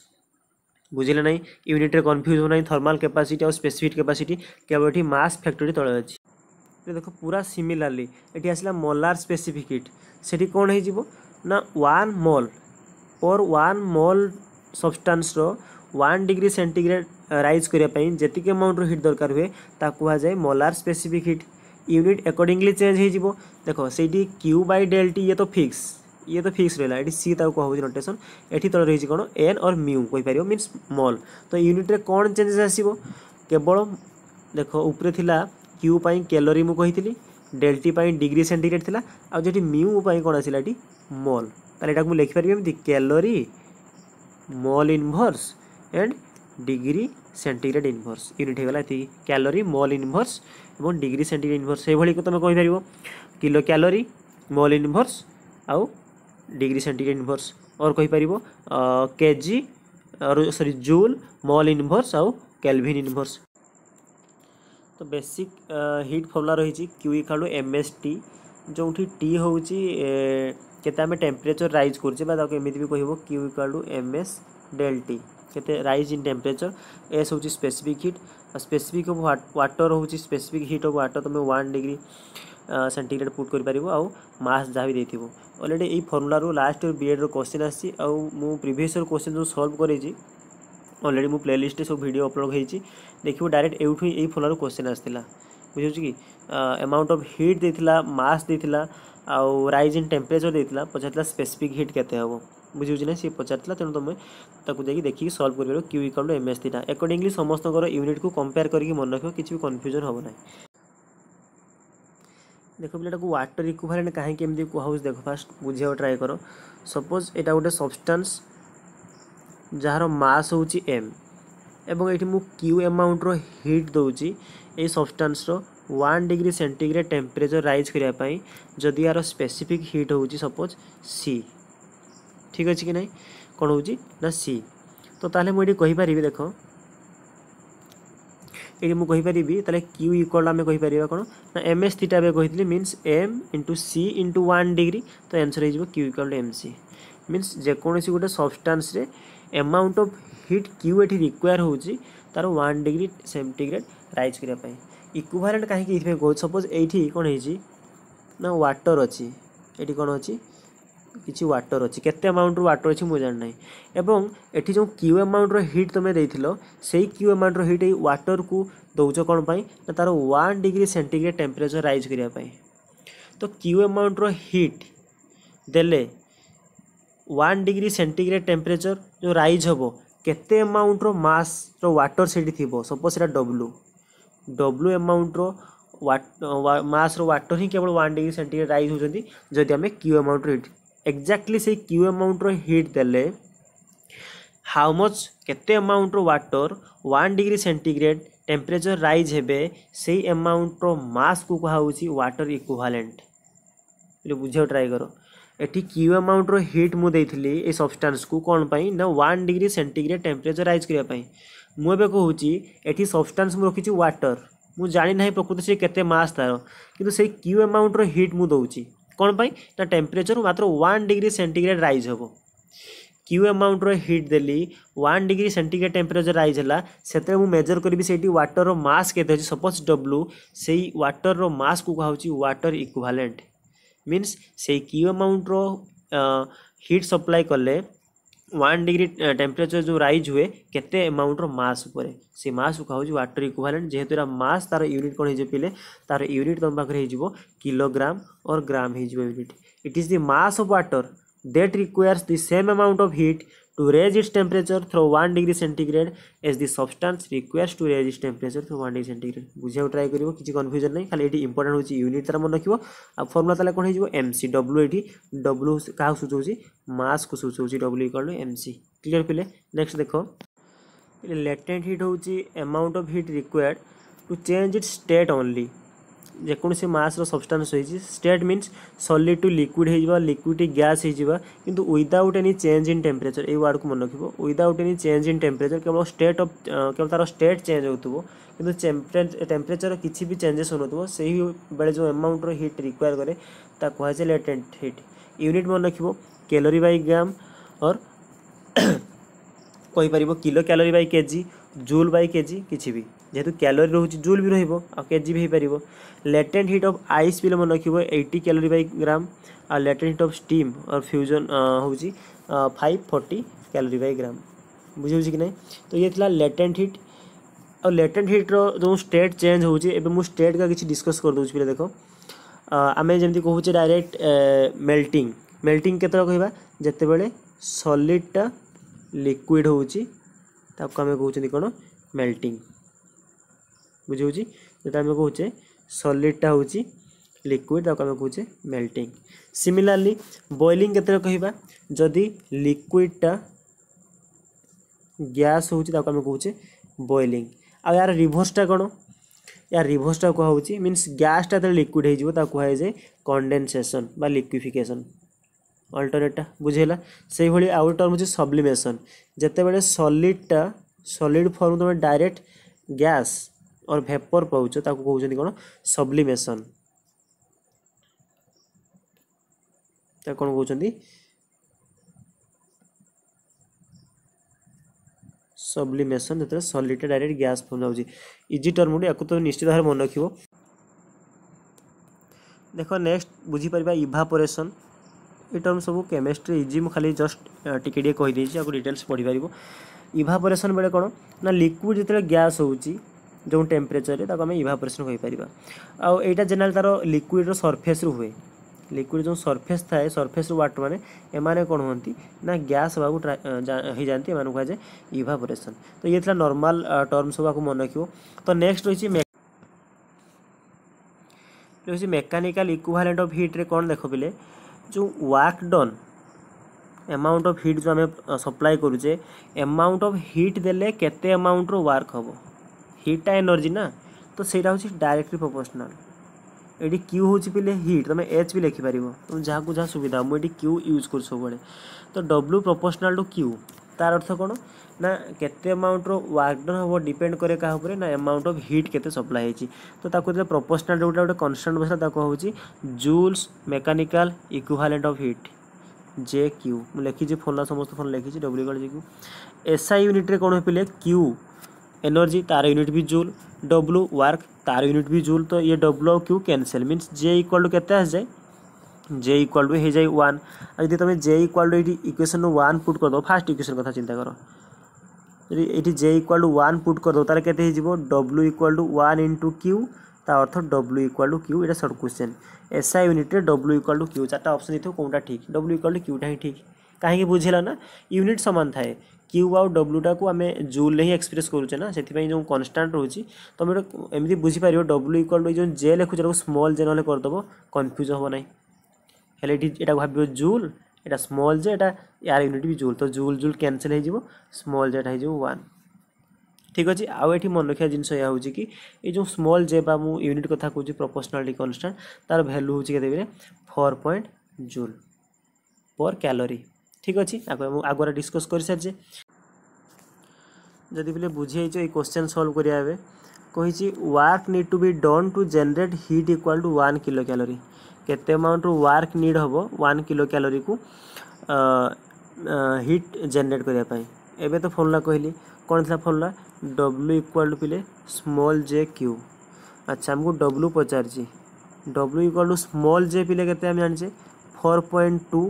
[SPEAKER 1] বুঝলে না ইউনিটে কনফ্যুজ হো না থর্মাল ক্যাপাসিটি আর স্পেসিফিক ক্যাপাসিটি কেবল এটি মাস ফ্যাক্টরি তলে আছে দেখ পুরা সিমিলারলি এটি আসলা মলার স্পেসিফিক হিট সেটি কোণ হয়ে না one mole per one mole সবস্টান্সর ওয়ান ডিগ্রি সেন্টিগ্রেড রাইজ করা যেতিকি আমাউন্টর হিট দরকার হুয়ে তা কুহযায় molar specific heat unit accordingly change হয়ে দেখ সেইটি কিউ বাই ডেল টি ইয়ে তো ফিক্স ये तो फिक्स रहा तो ये सी ताकू कहुच नोटेसन एटी तल रही कौन एन और म्यू कहीपर मीनस मल तो यूनिट्रे कौन चेंजेस आसो केवल देख उपरे थिला क्यू पाई कैलोरी मुझे डेल्टी डिग्री सेंटीग्रेड थिला आ जो म्यू कौन आसा ये मल ताले मुझे लिखिपर एमती calorie mole inverse and degree centigrade inverse unit होगा ये क्यालोरी मल इनभर्स और डिग्री सेंटीग्रेड इनभर्स से भाई तुम कहीपर किलो क्यालोरी मल इनभर्स आउ डिग्री सेंटीग्रेड इनभर्स और कहींपर K G sorry joule mole inverse आउ कैलभिन इनभर्स तो बेसिक हिट फर्मुला रही Q equal M S T जो टी हूँ केते टेम्परेचर रईज करमती भी कह Q equal M S del T के रईज इन टेम्परेचर एस हूँ स्पेसिफिक हिट स्पेसिफिक वाटर हूँ स्पेसिफिक हिट अफ वाटर तुम्हें वन डिग्री ସେଣ୍ଟିଗ୍ରେଡ଼ ପୁଟ୍ କରିପାରିବ ଆଉ ମାର୍କସ୍ ଯାହା ବି ଦେଇଥିବ ଅଲରେଡ଼ି ଏଇ ଫର୍ମୁଲାରୁ ଲାଷ୍ଟ ବିଏଡ଼୍ର କୋଶ୍ଚିନ୍ ଆସିଛି ଆଉ ମୁଁ ପ୍ରିଭିୟସ୍ ଇୟର୍ କୋଶ୍ଚିନ୍ ଯେଉଁ ସଲ୍ଭ କରେଇଛି ଅଲରେଡ଼ି ମୁଁ ପ୍ଲେଲିଷ୍ଟରେ ସବୁ ଭିଡ଼ିଓ ଅପଲୋଡ଼ ହେଇଛି ଦେଖିବୁ ଡାଇରେକ୍ଟ ଏଇଠୁ ହିଁ ଏଇ ଫର୍ମୁଲାରୁ କୋଶ୍ଚିନ୍ ଆସିଥିଲା ବୁଝିହେଉଛି କି ଆମାଉଣ୍ଟ ଅଫ୍ ହିଟ୍ ଦେଇଥିଲା ମାସ୍ ଦେଇଥିଲା ଆଉ ରାଇଜ୍ ଇନ୍ ଟେମ୍ପରେଚର୍ ଦେଇଥିଲା ପଚାରିଥିଲା ସ୍ପେସିଫିକ୍ ହିଟ୍ କେତେ ହେବ ବୁଝିହେଉଛି ନା ସିଏ ପଚାରିଥିଲା ତେଣୁ ତୁମେ ତାକୁ ଯାଇକି ଦେଖିକି ସଲ୍ଭ କରିପାରିବ କ୍ୟୁ ଇକାଉଣ୍ଟ ଏମ୍ ଏସ୍ ଥିଟା ଏକର୍ଡ଼ିଙ୍ଗଲି ସମସ୍ତଙ୍କର ୟୁନିଟ୍କୁ କମ୍ପେୟାର କରିକି ମନେ ରଖିବ କିଛି ବି କନଫ୍ୟୁଜନ୍ ହେବ ନାହିଁ দেখ পিলাটাকে ওয়াটর ইকুভালেন্ট কাহিঁকি এমনি কুহাউস দেখ ফার্স্ট বুঝিবাকে ট্রাই কর সপোজ এটা গোটে সবস্টান্স যার মাস হচ্ছে এম এবং এটি মু কিউ এমাউন্টর হিট দেছি এই সবস্টান্সর one degree centigrade temperature raise করা যদি আর স্পেসিফিক হিট হচ্ছে সপোজ সি ঠিক আছে কি না কোণ হচ্ছে না সি তো তাহলে মু এটি কহিপারি দেখ ଏଇଠି ମୁଁ କହିପାରିବି ତାହେଲେ କ୍ୟୁ ଇକ୍ୱାଲ୍ ଆମେ କହିପାରିବା କ'ଣ ନା ଏମ୍ ଏସ୍ ଥିଟା ଏବେ କହିଥିଲି means M into C into one degree ତ ଆନ୍ସର୍ ହେଇଯିବ Q equal to M C means ଯେକୌଣସି ଗୋଟେ ସବଷ୍ଟାନ୍ସରେ ଏମାଉଣ୍ଟ ଅଫ୍ ହିଟ୍ କ୍ୟୁ ଏଠି ରିକ୍ୱାର ହେଉଛି ତା'ର ୱାନ୍ ଡିଗ୍ରୀ ସେଣ୍ଟିଗ୍ରେଡ୍ ରାଇଜ୍ କରିବା ପାଇଁ ଇକ୍ୱଭାଲେଣ୍ଟ କାହିଁକି ଏଇଥିପାଇଁ କହୁଛି ସପୋଜ୍ ଏଇଠି କ'ଣ ହେଇଛି ନା ୱାଟର୍ ଅଛି ଏଠି କ'ଣ ଅଛି କିଛି ୱାଟର୍ ଅଛି କେତେ ଆମାଉଣ୍ଟରୁ ୱାଟର୍ ଅଛି ମୁଁ ଜାଣିନାହିଁ ଏବଂ ଏଠି ଯେଉଁ କ୍ୟୁ ଆମାଉଣ୍ଟର ହିଟ୍ ତୁମେ ଦେଇଥିଲ ସେଇ କ୍ୟୁ ଆମାଉଣ୍ଟର ହିଟ୍ ଏଇ ୱାଟର୍କୁ ଦେଉଛ କ'ଣ ପାଇଁ ନା ତା'ର one degree centigrade temperature raise କରିବା ପାଇଁ ତ କ୍ୟୁ ଆମାଉଣ୍ଟର ହିଟ୍ ଦେଲେ ୱାନ୍ ଡିଗ୍ରୀ ସେଣ୍ଟିଗ୍ରେଡ଼ ଟେମ୍ପରେଚର୍ ଯେଉଁ ରାଇଜ୍ ହେବ କେତେ ଆମାଉଣ୍ଟର ମାସ୍ର ୱାଟର୍ ସେଠି ଥିବ ସପୋଜ୍ ସେଇଟା ଡବ୍ଲୁ ଡବ୍ଲୁ ଆମାଉଣ୍ଟର ମାସ୍ର ୱାଟର୍ ହିଁ କେବଳ ୱାନ୍ ଡିଗ୍ରୀ ସେଣ୍ଟିଗ୍ରେଡ଼ ରାଇଜ୍ ହେଉଛନ୍ତି ଯଦି ଆମେ କ୍ୟୁ ଆମାଉଣ୍ଟର ହିଟ୍ ଏକ୍ଜାକ୍ଟଲି ସେଇ କ୍ୟୁ ଆମାଉଣ୍ଟର ହିଟ୍ ଦେଲେ ହାଉ ମଚ୍ କେତେ ଆମାଉଣ୍ଟର water one degree centigrade temperature raise ହେବେ ସେଇ ଆମାଉଣ୍ଟର ମାସ୍କୁ କୁହାହେଉଛି ୱାଟର ଇକ୍ୱାଲେଣ୍ଟ ବୋଲି ବୁଝିବାକୁ ଟ୍ରାଏ କର ଏଠି କ୍ୟୁ ଆମାଉଣ୍ଟର ହିଟ୍ ମୁଁ ଦେଇଥିଲି ଏଇ ସବଷ୍ଟାନ୍ସକୁ କ'ଣ ପାଇଁ ନା one degree centigrade temperature raise କରିବା ପାଇଁ ମୁଁ ଏବେ କହୁଛି ଏଠି ସବଷ୍ଟାନ୍ସ ମୁଁ ରଖିଛି ୱାଟର ମୁଁ ଜାଣିନାହିଁ ପ୍ରକୃତି ସେ କେତେ ମାସ୍ ତା'ର କିନ୍ତୁ ସେଇ କ୍ୟୁ ଆମାଉଣ୍ଟର ହିଟ୍ ମୁଁ ଦେଉଛି କ'ଣ ପାଇଁ ନା ଟେମ୍ପରେଚର୍ ମାତ୍ର ୱାନ୍ ଡିଗ୍ରୀ ସେଣ୍ଟିଗ୍ରେଡ୍ ରାଇଜ୍ ହେବ କେଉଁ ଆମାଉଣ୍ଟର ହିଟ୍ ଦେଲି one degree centigrade temperature raise ହେଲା ସେଥିରେ ମୁଁ ମେଜର୍ କରିବି ସେଇଠି ୱାଟର୍ର ମାସ୍ କେତେ ଅଛି ସପୋଜ୍ ଡବ୍ଲୁ ସେଇ ୱାଟର୍ର ମାସ୍କୁ କୁହାହେଉଛି ୱାଟର୍ ଇକ୍ୱାଲେଣ୍ଟ ମିନ୍ସ ସେଇ କେଉଁ ଆମାଉଣ୍ଟର ହିଟ୍ ସପ୍ଲାଏ କଲେ वन डिग्री टेम्परेचर जो रईज हुए केमाउंटर मस पर से मस खाऊ वाटर इक्वालेन्ट जेहे मस तार यूनिट कौन हो पे तार यूनिट तुम पाखे हो कोग्राम और ग्राम हो unit it is the mass of water that requires the same amount of heat to raise its temperature through 1 degree centigrade as the substance requires to raise its temperature through 1 degree centigrade बुझाऊ ट्राई करिवो किछि कन्फ्यूजन नै खाली एटी इंपोर्टेंट होछि यूनिट तार मन रखिवो आ फार्मूला ताले कोन हिजो एमसी डब्ल्यू एटी डब्ल्यू का सुचौछि मास को सुचौछि W equal to MC clear पिले नेक्स्ट देखो पिले लेटेंट हीट होछि amount of heat required to change its state only ଯେକୌଣସି ମାସ୍ର ସବଷ୍ଟାନ୍ସ ହୋଇଛି state means solid to liquid ହୋଇଯିବା ଲିକ୍ୱିଡ୍ ଟି ଗ୍ୟାସ୍ ହୋଇଯିବା କିନ୍ତୁ without any change in temperature ଏଇ ୱାର୍ଡ଼କୁ ମନେ ରଖିବ without any change in temperature କେବଳ ଷ୍ଟେଟ୍ ଅଫ୍ କେବଳ ତା'ର ଷ୍ଟେଟ୍ ଚେଞ୍ଜ ହେଉଥିବ କିନ୍ତୁ ଟେମ୍ପରେଚର କିଛି ବି ଚେଞ୍ଜେସ୍ ହେଉନଥିବ ସେହି ବେଳେ ଯେଉଁ ଆମାଉଣ୍ଟର ହିଟ୍ ରିକ୍ୱାର କରେ ତାହା କୁହାଯାଏ ଲେଟେଣ୍ଟ ହିଟ୍ ୟୁନିଟ୍ ମନେ ରଖିବ କ୍ୟାଲୋରି ବାଇ ଗ୍ରାମ ଅର୍ କହିପାରିବ kilo calorie by KG joule by KG କିଛି ବି जेहतु क्यालोरी रोचे जूल भी रोज आ के जी भी हो पार लेटेन्ट हिट अफ आईस भी मन रखे एट्टी क्यालोरी बै ग्राम आ लेटेन्ट हिट अफ स्टीम और फ्यूजन हो five forty calorie by gram बुझे कि ना तो ये लेटेन्ट हिट और लेटेन्ट हिट्र जो स्टेट चेंज स्टेट का किसी डिस्कस कर दूसरी पे देख आम जमी कहे डायरेक्ट मेल्टिंग मेल्टिंग के कह जितेबले सलीडटा लिक्विड होता कौन मेल्टिंग ବୁଝାଉଛି ଯେଉଁଟା ଆମେ କହୁଛେ ସଲିଡ଼୍ଟା ହେଉଛି লিকুইড তাকে আমি কৌছে মেল্টিং সিমিলারলি বইলিং কেতরে কহবা যদি লিকুইডটা গ্যাস হচ্ছে তাকে আমি কৌছে বইলিং আর রিভোর্সটা কোণ ইয়ার রিভোর্সটা কুহচ্ছে মিন্স গ্যাসটা যেতে লিকুইড হয়ে যাব তা কুহায় যে কন্ডেনসেসন বা লিকুইফিকেসন অল্টরনেটটা বুঝেলা সেইভাবে আউ টর্ম হচ্ছে সবলিমেসন যেতবে সলিডটা সলিড ফর্ম তুমি ডাইরেক্ট গ্যাস और ଭେପର୍ ପାଉଛ ତାକୁ କହୁଛନ୍ତି କ'ଣ ସବ୍ଲିମେସନ୍ ତାକୁ କ'ଣ କହୁଛନ୍ତି ସବ୍ଲିମେସନ୍ ଯେତେବେଳେ ସଲିଡ଼୍ଟା ଡାଇରେକ୍ଟ ଗ୍ୟାସ୍ ଫର୍ମ ଯାଉଛି ଇଜି ଟର୍ମଟି ୟାକୁ ତ ନିଶ୍ଚିତ ଭାବରେ ମନେ ରଖିବ ଦେଖ ନେକ୍ସଟ ବୁଝିପାରିବା ଇଭାପୋରେସନ୍ ଏ ଟର୍ମ ସବୁ କେମିଷ୍ଟ୍ରି ଇଜି ମୁଁ ଖାଲି ଜଷ୍ଟ ଟିକେ ଟିକେ କହିଦେଇଛି ଆକୁ ଡିଟେଲ୍ସ ପଢ଼ିପାରିବ ଇଭାପୋରେସନ୍ ବେଳେ କ'ଣ ନା ଲିକ୍ୱିଡ଼ ଯେତେବେଳେ ଗ୍ୟାସ୍ ହେଉଛି ଯେଉଁ ଟେମ୍ପରେଚରରେ ତାକୁ ଆମେ ଇଭାପୋରେସନ୍ କହିପାରିବା ଆଉ ଏଇଟା ଜେନେରାଲ୍ ତା'ର ଲିକ୍ୱିଡ଼ର ସର୍ଫେସ୍ରୁ ହୁଏ লিকুইড যে সরফেস থাকে সরফেস ওয়াটর মানে এমানে কোণ হুঁতি না গ্যাস হওয়া হয়ে যাতে এমন কুযায় ইভাপোরেসন তো ইয়ে লা নর্মাল টর্ম সব মনে রাখব তো নেক্সট রয়েছে রয়েছে মেকানিকাল ইকুভালেন্ট অফ হিট্রে কোণ দেখ পিলে যে work done amount of heat যে আমি সপ্লাই করুছে এমাউন্ট অফ হিট দেলে কেতে এমাউন্টর ওয়ার্ক হব হিটটা এনর্জি না তো ସେଇଟା ହେଉଛି ଡାଇରେକ୍ଟଲି ପ୍ରପୋର୍ସନାଲ୍ ଏଠି କ୍ୟୁ ହେଉଛି ପିଲେ ହିଟ୍ ତୁମେ ଏଚ୍ ବି ଲେଖିପାରିବ ତୁମେ ଯାହାକୁ ଯାହା ସୁବିଧା ମୁଁ ଏଠି କ୍ୟୁ ୟୁଜ୍ କରୁଛି ସବୁବେଳେ ତ ଡବ୍ଲୁ ପ୍ରପୋର୍ସନାଲ୍ ଟୁ କ୍ୟୁ ତାର ଅର୍ଥ କ'ଣ ନା କେତେ ଆମାଉଣ୍ଟର ୱାର୍କ ଡନ୍ ହେବ ଡିପେଣ୍ଡ କରେ କାହା ଉପରେ ନା ଆମାଉଣ୍ଟ ଅଫ୍ ହିଟ୍ କେତେ ସପ୍ଲାଏ ହେଇଛି ତ ତାକୁ ଯେତେବେଳେ ପ୍ରପୋର୍ସନାଲ୍ ଯେଉଁଟା ଗୋଟେ କନଷ୍ଟାଣ୍ଟ ବସିଲା ତାକୁ ହେଉଛି joule's mechanical equivalent of heat J Q ମୁଁ ଲେଖିଛି ଫୋନ୍ଲା ସମସ୍ତ ଫୋନ୍ ଲେଖିଛି ଡବ୍ଲ୍ୟୁ କଲେଜ କ୍ୟୁ ଏସ୍ଆଇ ୟୁନିଟ୍ରେ କ'ଣ ହେଇପାରିଲେ କ୍ୟୁ एनर्जी तार यूनिट भी जूल डब्ल्यू वर्क तार यूनिट भी जूल तो ये W Q cancel means J equal to केते आस जाए जे इक्वाल टू हो जाए वन जब तुम जे इक्वाल टू ये इक्वेशन वन पुट करद फास्ट इक्वेशन कथा चिंता कर যদি এটি J equal to one put করে দেবো তাহলে কেতে হয়ে যাব W equal to one into Q তার অর্থ ডব্লু ইকুয়াল টু কিউ এটা সর্ট কোশ্চেন এসআই ইউনিটে ডব্লু ইকুয়াল টু কিউ চারটা অপশন দিতে কোনটা ঠিক ডব্লু ইকুয়াল টু কিউটা ହିଁ ঠিক কাহিঁকি বুঝিল না ইউনিট সমান থাকে क्यू आउ डब्ल्यूटा को आम जूल ही एक्सप्रेस करुचे ना से जो कनस्टाट रोचे तुम गोटे एमती बुझीपर डब्ल्यू इक्वाल टू जो जे लिखुच स्मल जे ना करदेव कन्फ्यूज हम ना हेल्ले ये भाव जूल এটা স্মল জে এটা ইয়ার ইউনিট বি জুল তো জুল জুল ক্যানসেল হয়ে যাব স্মল জেটা হয়ে যাব ওয়ান ঠিক আছে আউ এটি মনে রাখা জিনিস এয়া হচ্ছে কি এই যে স্মল জে বা মু ইউনিট কথা কହୁছি প্রপোর্সনালিটি কনস্ট্যান্ট তার ভ্যালু হচ্ছে কেতে বেলে four point joule per calorie ঠিক আছে আগে আগরে ডিসকস করে সারিছে ଯଦି ବୋଲେ ବୁଝେଇଛ ଏଇ କୋଶ୍ଚେନ୍ ସଲ୍ଭ କରିବା ଏବେ କହିଛି work need to be done to generate heat equal to one kilo calorie କେତେ ଆମାଉଣ୍ଟରୁ ୱାର୍କ ନିଡ୍ ହେବ ୱାନ୍ କିଲୋ କ୍ୟାଲୋରୀକୁ ହିଟ୍ ଜେନେରେଟ୍ କରିବା ପାଇଁ ଏବେ ତ ଫର୍ମୁଲା କହିଲି କ'ଣ ଥିଲା ଫର୍ମୁଲା ଡବ୍ଲୁ ଇକ୍ୱାଲ୍ ଟୁ ପିଲେ ସ୍ମଲ୍ ଜେ କ୍ୟୁ ଆଚ୍ଛା ଆମକୁ ଡବ୍ଲୁ ପଚାରିଛି W equal to small J ପିଲେ କେତେ ଆମେ ଜାଣିଛେ ଫୋର୍ ପଏଣ୍ଟ ଟୁ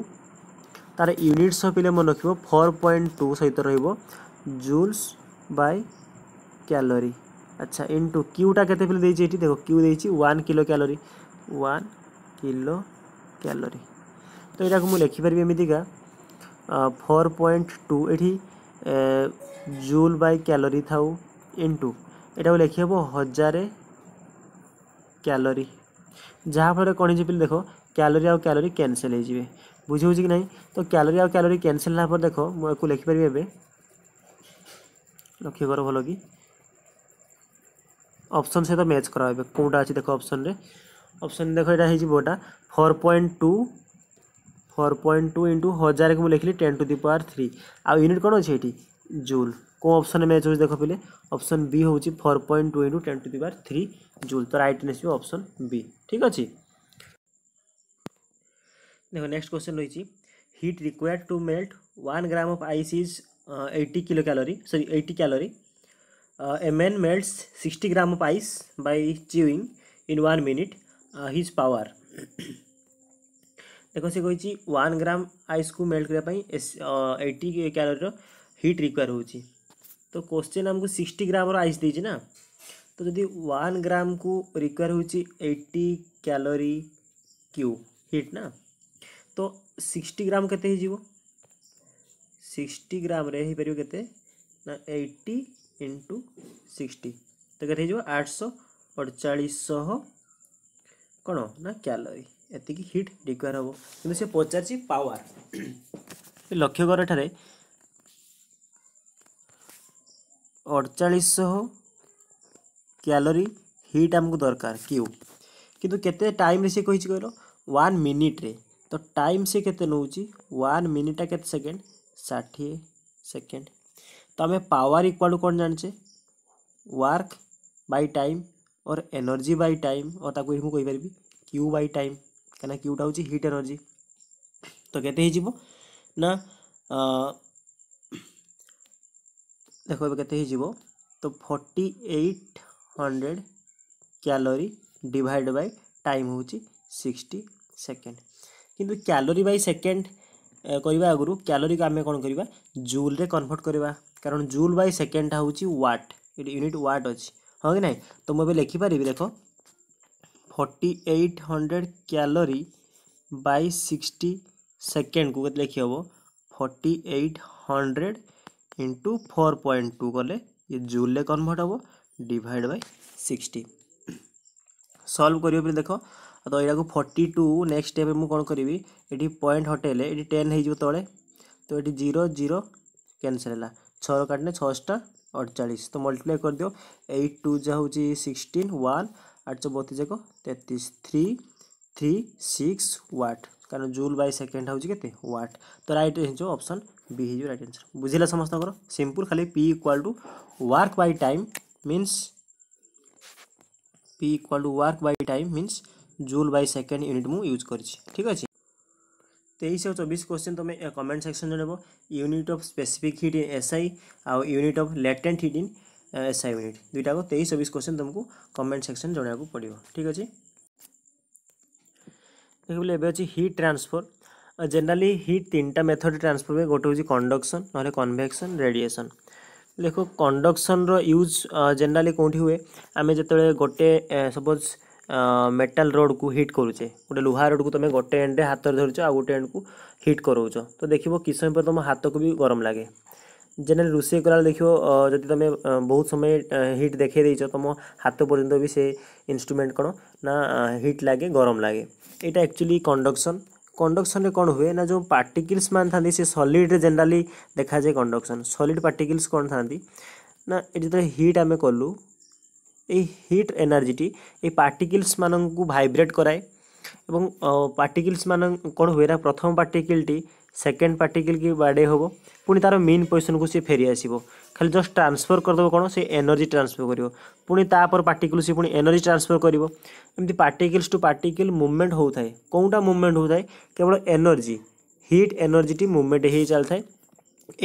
[SPEAKER 1] ତା'ର ୟୁନିଟ୍ ସହ ପିଲେ ମନେ ରଖିବ ଫୋର୍ ପଏଣ୍ଟ ଟୁ ସହିତ ରହିବ ଜୁଲ୍ସ বাই ক্যালোরি আচ্ছা ইন্টু কিউটা কেতে পেলে দিয়েছি এটি দেখো কিউ দিয়েছি one kilo calorie one kilo calorie তো এটাকে মু লিখিপারি এমিতিকা ফোর পয়েন্ট টু এটি জুল বাই ক্যালোরি থাও ইন্টু এটাকে লিখি হব হাজারে ক্যালোরি ଯାହାଫଳରେ କ'ଣ ହେଇଛି ପିଲା ଦେଖ କ୍ୟାଲୋରୀ ଆଉ କ୍ୟାଲୋରୀ କ୍ୟାନସେଲ୍ ହେଇଯିବେ ବୁଝି ହେଉଛି କି ନାହିଁ ତ କ୍ୟାଲୋରୀ ଆଉ କ୍ୟାଲୋରୀ କ୍ୟାନସେଲ୍ ହେଲା ପରେ ଦେଖ ମୁଁ ୟାକୁ ଲେଖିପାରିବି ଏବେ लक्ष्य कर भल कि अपसन सहित मैच करा कौटा अच्छे देख अपसन अपसन देख ये हो four point two four point two into हजार को लिखिली ten to the power three आउ यूनिट कौन अच्छे जूल कौन अप्सन मैच हो देख पे अप्सन बी हूँ four point two into ten to the power three joule तो रईट आस अपसन बी ठीक अच्छे देख नेक्स्ट क्वेश्चन रही heat required to melt one gram of ice is eighty kilo calorie sorry eighty calorie a man melts sixty gram of ice by chewing in one minute his power power देखो से कही वन ग्राम आइस को मेल्ट करने एट्टी क्यालोरी हिट रिक्वयर हो तो क्वेश्चन आमको सिक्सटी ग्राम रईस दे तो जदि वन ग्राम को रिक्वयर हो क्यालोरी क्यू हिट ना तो सिक्सटी ग्राम के ସିକ୍ସଟି ଗ୍ରାମରେ ହେଇପାରିବ କେତେ ନା ଏଇଟି ଇଣ୍ଟୁ ସିକ୍ସଟି ତ କେତେ ହେଇଯିବ ଆଠଶହ ଅଡ଼ଚାଳିଶଶହ କ'ଣ ନା କ୍ୟାଲୋରି ଏତିକି ହିଟ୍ ରିକ୍ୱାର ହେବ କିନ୍ତୁ ସେ ପଚାରିଛି ପାୱାର ଲକ୍ଷ୍ୟ କର ଏଠାରେ ଅଡ଼ଚାଳିଶଶହ କ୍ୟାଲୋରି ହିଟ୍ ଆମକୁ ଦରକାର କ୍ୟୁ କିନ୍ତୁ କେତେ ଟାଇମ୍ରେ ସେ କହିଛି କହିଲ ୱାନ୍ ମିନିଟ୍ରେ ତ ଟାଇମ୍ ସେ କେତେ ନେଉଛି ୱାନ୍ ମିନିଟ୍ଟା କେତେ ସେକେଣ୍ଡ ଷାଠିଏ सेकेंड तो आम पावर इक्वाल कौन जानचे वर्क बै टाइम और एनर्जी बै टाइम और ताको मुझे कहीपर क्यू बै टाइम कहीं क्यूटा हूँ हिट एनर्जी तो कैसे ना देख के तो forty eight hundred calorie divide by time हूँ सिक्सटी सेकेंड किंतु क्यालोरी बै सेकेंड କରିବା ଆଗରୁ କ୍ୟାଲୋରିକୁ ଆମେ କ'ଣ କରିବା ଜୁଲ୍ରେ କନଭର୍ଟ କରିବା କାରଣ ଜୁଲ୍ ବାଇ ସେକେଣ୍ଡଟା ହେଉଛି ୱାଟ୍ ଏଠି ୟୁନିଟ୍ ୱାଟ୍ ଅଛି ହଁ କି ନାହିଁ ତ ମୁଁ ଏବେ ଲେଖିପାରିବି ଦେଖ forty eight hundred calorie by sixty ସେକେଣ୍ଡକୁ କେତେ ଲେଖିହେବ forty eight hundred into four point two କଲେ ଇଏ ଜୁଲ୍ରେ କନଭର୍ଟ ହେବ ଡିଭାଇଡ଼ ବାଇ ସିକ୍ସଟି ସଲ୍ଭ କରିବ ବୋଲି ଦେଖ ତ ଏଇଟାକୁ ଫର୍ଟି ଟୁ ନେକ୍ସଟ ଷ୍ଟେପ୍ରେ ମୁଁ କ'ଣ କରିବି ଏଠି ପଏଣ୍ଟ ହଟେଇଲେ ଏଠି ଟେନ୍ ହେଇଯିବ ତଳେ ତ ଏଠି ଜିରୋ ଜିରୋ କ୍ୟାନସଲ୍ ହେଲା ଛଅର କାଟିଲେ ଛଅଶଟା ଅଠଚାଳିଶ ତ ମଲ୍ଟିପ୍ଲାଏ କରିଦିଅ ଏଇଟ୍ ଟୁ ଯା ହେଉଛି ସିକ୍ସଟିନ୍ ୱାନ୍ ଆଠ ଚଉ ବତିଶ ଯାକ ତେତିଶ ଥ୍ରୀ ଥ୍ରୀ ସିକ୍ସ ୱାଟ୍ କାରଣ ଜୁଲ୍ ବାଇ ସେକେଣ୍ଡ ହେଉଛି କେତେ ୱାଟ୍ ତ ରାଇଟ୍ ହେଇଯିବ ଅପସନ୍ ବି ହେଇଯିବ ରାଇଟ୍ ଆନ୍ସର୍ ବୁଝିଲା ସମସ୍ତଙ୍କର ସିମ୍ପୁଲ୍ ଖାଲି P equal to work by time means p equal to work by time means joule by second unit মু ইউজ করেছি ঠিক আছে তেইশ আর চবিশ কোশ্চেন তুমি কমেন্ট সেকশনরে নেব unit of specific heat in SI আউ unit of latent heat in SI unit দুইটাক তেইশ চবিশ কোশ্চেন তুমি কমেন্ট সেকশন জনাইବାକୁ পড়িব ঠিক আছে ଦେଖିଲେ ଏବେ ଅଛି ହିଟ୍ ଟ୍ରାନ୍ସଫର୍ ଜେନେରାଲି ହିଟ୍ ତିନିଟା ମେଥଡ଼ ଟ୍ରାନ୍ସଫର୍ ହୁଏ ଗୋଟେ ହେଉଛି କଣ୍ଡକ୍ସନ୍ ନହେଲେ କନଭେକ୍ସନ୍ ରେଡ଼ିଏସନ୍ ଦେଖ କଣ୍ଡକ୍ସନ୍ର ୟୁଜ୍ ଜେନେରାଲି କେଉଁଠି ହୁଏ ଆମେ ଯେତେବେଳେ ଗୋଟେ ସପୋଜ୍ মেটাল রড্কু হিট করুছে গোটে লুহা রড্কু তুমি গোটে এন্ডে হাতরে ধরুছ আউ গোটে এন্ডকু হিট করৌছ তো দেখিব কিছু সময় পরে তুম হাতকু বি গরম লাগে জেনারেল রোষেই কলাবেলে দেখিব যদি তুমি বহুত সময় হিট দেখাই দিয়েছ তুম হাত পর্যন্ত বি সে ইনস্ট্রুমেন্ট কোণ না হিট লাগে গরম লাগে এটা একচুয়ালি কন্ডকশন কন্ডকশন कौन हुए ना जो पार्टिकल्स मान था से सलीड्रे जेनेली देखा जाए कंडक्शन सलीड पार्टिकल्स कौन था ना ये जो हिट आम कलु এই হিট ଏନର୍ଜିଟି এই ପାର୍ଟିକିଲ୍ସ ମାନଙ୍କୁ ଭାଇବ୍ରେଟ୍ କରାଏ ଏବଂ ପାର୍ଟିକିଲ୍ସ ମାନ କ'ଣ ହୁଏ ନା ପ୍ରଥମ ପାର୍ଟିକିଲ୍ଟି ସେକେଣ୍ଡ ପାର୍ଟିକିଲ୍କି ବାଡ଼େଇ ହେବ ପୁଣି ତା'ର ମେନ୍ ପୋଜିସନ୍କୁ ସିଏ ଫେରି ଆସିବ ଖାଲି ଜଷ୍ଟ ଟ୍ରାନ୍ସଫର୍ କରିଦେବ କ'ଣ ସେ ଏନର୍ଜି ଟ୍ରାନ୍ସଫର୍ କରିବ ପୁଣି ତା'ପରେ ପାର୍ଟିକିଲ୍ ସିଏ ପୁଣି ଏନର୍ଜି ଟ୍ରାନ୍ସଫର୍ କରିବ ଏମିତି ପାର୍ଟିକିଲ୍ସ ଟୁ ପାର୍ଟିକିଲ୍ ମୁଭମେଣ୍ଟ ହେଉଥାଏ କେଉଁଟା ମୁଭମେଣ୍ଟ ହେଉଥାଏ କେବଳ ଏନର୍ଜି ହିଟ୍ ଏନର୍ଜିଟି ମୁଭମେଣ୍ଟ ହେଇ ଚାଲିଥାଏ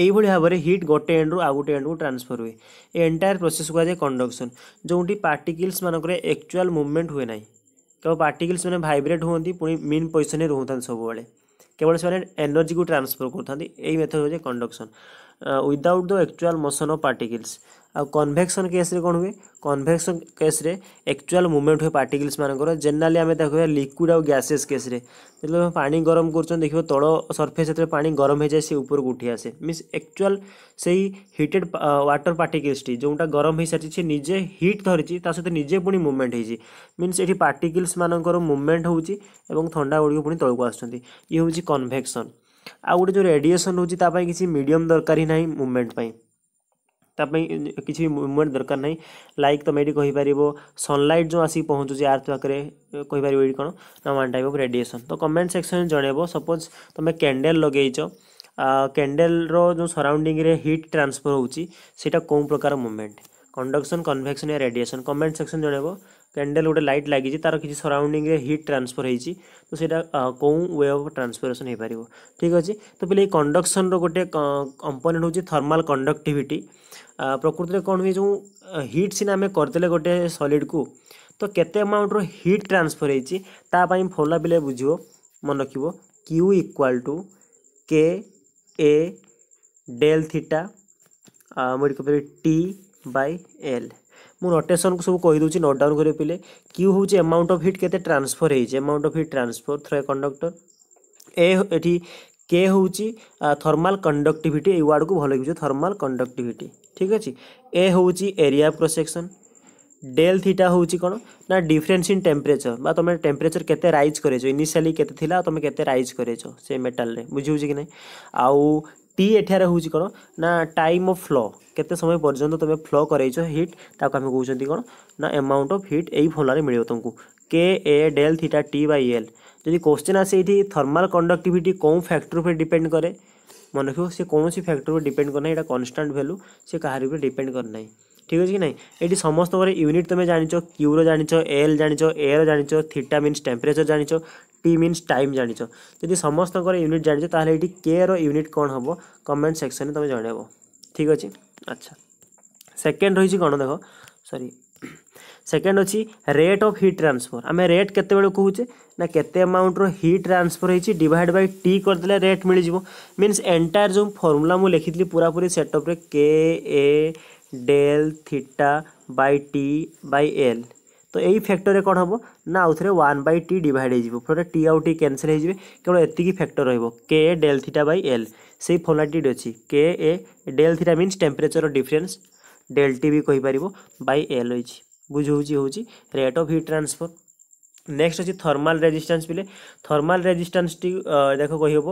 [SPEAKER 1] এইভাবে ভাবে হিট গোটে এন্ড্রু আউ গোটে এন্ড্রু ট্রান্সফর হুয়ে এই এন্টায়ার প্রোসেস কুয়া যায় কন্ডকশন যেটি পার্টিকলস মানুষ একচুয়াল মুভমেন্ট হুয়ে না কেবল পার্টিকলস মানে ভাইব্রেট হুম পুঁ মিন পজিশন রুহতান সবুলে কেবল সে এনর্জি কু ট্রান্সফর করতে এই মেথড হচ্ছে conduction without the actual motion of particles ଆଉ କନଭେକ୍ସନ୍ କେସ୍ରେ କ'ଣ ହୁଏ କନଭେକ୍ସନ୍ କେସ୍ରେ ଆକ୍ଚୁଆଲ୍ ମୁଭମେଣ୍ଟ ହୁଏ ପାର୍ଟିକଲ୍ସ ମାନଙ୍କର ଜେନେରାଲି ଆମେ ଦେଖିବା ଲିକ୍ୱିଡ଼ ଆଉ ଗ୍ୟାସେସ୍ କେସ୍ରେ ଯେତେବେଳେ ଆମେ ପାଣି ଗରମ କରୁଛନ୍ତି ଦେଖିବ ତଳ ସର୍ଫେସ୍ ଯେତେବେଳେ ପାଣି ଗରମ ହେଇଯାଏ ସେ ଉପରକୁ ଉଠି ଆସେ ମିନ୍ସ ଆକ୍ଚୁଆଲ୍ ସେଇ ହିଟେଡ୍ ୱାଟର୍ ପାର୍ଟିକଲ୍ସଟି ଯେଉଁଟା ଗରମ ହେଇସାରିଛି ସେ ନିଜେ ହିଟ୍ ଧରିଛି ତା ସହିତ ନିଜେ ପୁଣି ମୁଭମେଣ୍ଟ ହେଇଛି ମିନ୍ସ ଏଠି ପାର୍ଟିକଲ୍ସ ମାନଙ୍କର ମୁଭମେଣ୍ଟ ହେଉଛି ଏବଂ ଥଣ୍ଡା ଗୁଡ଼ିକ ପୁଣି ତଳକୁ ଆସୁଛନ୍ତି ଇଏ ହେଉଛି କନଭେକ୍ସନ୍ ଆଉ ଗୋଟେ ଯେଉଁ ରେଡ଼ିଏସନ୍ ହେଉଛି ତା ପାଇଁ କିଛି ମିଡ଼ିୟମ୍ ଦରକାର ହିଁ ନାହିଁ ମୁଭମେଣ୍ଟ ପାଇଁ तापाई किसी भी मुवमेंट दरकार ना लाइक तुम ये कहीपर सनलैट जो आसिक पहुँचुच आर्थ पाखे कहीपर ये कौन ना वन टाइप अफ रेडिएसन तो कमेंट सेक्शन जनइब सपोज तुम कैंडेल लगे रो जो सराउंडिंग हिट ट्रांसफर होटा कौ प्रकार मुवमेंट कंडक्शन कनभेक्शन या रेडिएसन कमेंट सेक्शन जनइब कैंडेल गोटे लाइट लगी तार किसी सराउंडिंग हिट ट्रांसफर होती तो सहीटा कौ वे अफ ट्रांसफरेसन हो पार ठीक अच्छे तो पे कंडक्शन रोटे कंपोनेंट हूँ थर्माल कंडक्टिविटी ପ୍ରକୃତରେ କ'ଣ ହୁଏ ଯେଉଁ ହିଟ୍ ସିନା ଆମେ କରିଦେଲେ ଗୋଟେ ସଲିଡ଼୍କୁ ତ କେତେ ଆମାଉଣ୍ଟର ହିଟ୍ ଟ୍ରାନ୍ସଫର୍ ହେଇଛି ତା ପାଇଁ ଫର୍ମୁଲା ପିଲା ବୁଝିବ ମନେ ରଖିବ Q equal to K A del theta ମୁଁ ଏଠି କହିପାରିବି ଟି ବାଇ ଏଲ୍ ମୁଁ ନୋଟେସନ୍କୁ ସବୁ କହିଦେଉଛି ନୋଟ୍ ଡାଉନ୍ କରିବେ ପିଲେ କ୍ୟୁ ହେଉଛି ଆମାଉଣ୍ଟ ଅଫ୍ ହିଟ୍ କେତେ ଟ୍ରାନ୍ସଫର୍ ହେଇଛି amount of heat transfer through a conductor ଏ ଏଠି কে হচ্ছে থর্মাল কন্ডক্টিভিটি এই ওয়ার্ডকে ভালো লিখুছে থর্মাল কন্ডক্টিভিটি ঠিক আছে এ হচ্ছে area of cross section del theta হচ্ছে কোণ না ডিফরেন্স ইন টেম্পরেচর বা তুমি টেম্পরেচর কেতে রাইজ করেছ ইনিশিয়ালি কেতে লা তুমি কেতে রাইজ করেছ সে মেটালে বুঝি হচ্ছে কি না আউ টি এঠারে হচ্ছে কোণ না টাইম অফ ফ্ল কেতে সময় পর্যন্ত তুমি ফ্ল করেছ হিট তাকে আমি কৌঁচ কোণ না এমাউন্ট অফ হিট এই ফলারে মিলব তুমি K A del theta T by L ଯଦି କୋଶ୍ଚିନ୍ ଆସେ ଏଇଠି ଥର୍ମାଲ୍ କଣ୍ଡକ୍ଟିଭିଟି କେଉଁ ଫ୍ୟାକ୍ଟର ଉପରେ ଡିପେଣ୍ଡ କରେ ମନେ ରଖିବ ସେ କୌଣସି ଫ୍ୟାକ୍ଟର ଉପରେ ଡିପେଣ୍ଡ କରେ ନାହିଁ ଏଇଟା କନଷ୍ଟାଣ୍ଟ ଭ୍ୟାଲୁ ସେ କାହାରି ଉପରେ ଡିପେଣ୍ଡ କରେ ନାହିଁ ঠিক আছে কি না এটি সমস্তর ইউনিট তুমি জাঁচ কিউর জাঁচ এল জাঁচ এ জাঁচ থিটা মিন্স টেম্পরেচর জাঁচ টি মিন্স টাইম জাঁচ যদি সমস্তর ইউনিট জাঁচ তাহলে এটি কে রুনিট কম হব কমেন্ট সেকশনে তুমি জনাইব ঠিক আছে আচ্ছা সেকেন্ড রয়েছে কোণ দেখ সরি সেকেন্ড অছি রেট অফ হিট ট্রান্সফর আমি রেট কতবে কুচে ना केते अमाउंट रो ही ट्रांसफर होई डिवाइड बाय टी कर देले रेट मिल जिवो मींस एंटायर जो फार्मूला मु लिखितली पूरा पूरी सेटअप रे K A del theta by T by L তো এই ফ্যাক্টরে কণ হব না আউথরে ওয়ান বাই টি ডিভাইড হয়ে যাব ফলে টি আউ টি ক্যানসেল হয়ে যাবে কেবল এতিকি ফ্যাক্টর রহব K A del theta by L সেই ফর্মুলাটি অছি K A del theta means temperature difference del T বি কইপার বাই এল হয়েছি বুঝ হচ্ছে হচ্ছে rate of heat transfer next अच्छी थर्माल ରେଜିଷ୍ଟାନ୍ସ ପିଲେ थर्माल ରେଜିଷ୍ଟାନ୍ସଟି ଦେଖ କହିହେବ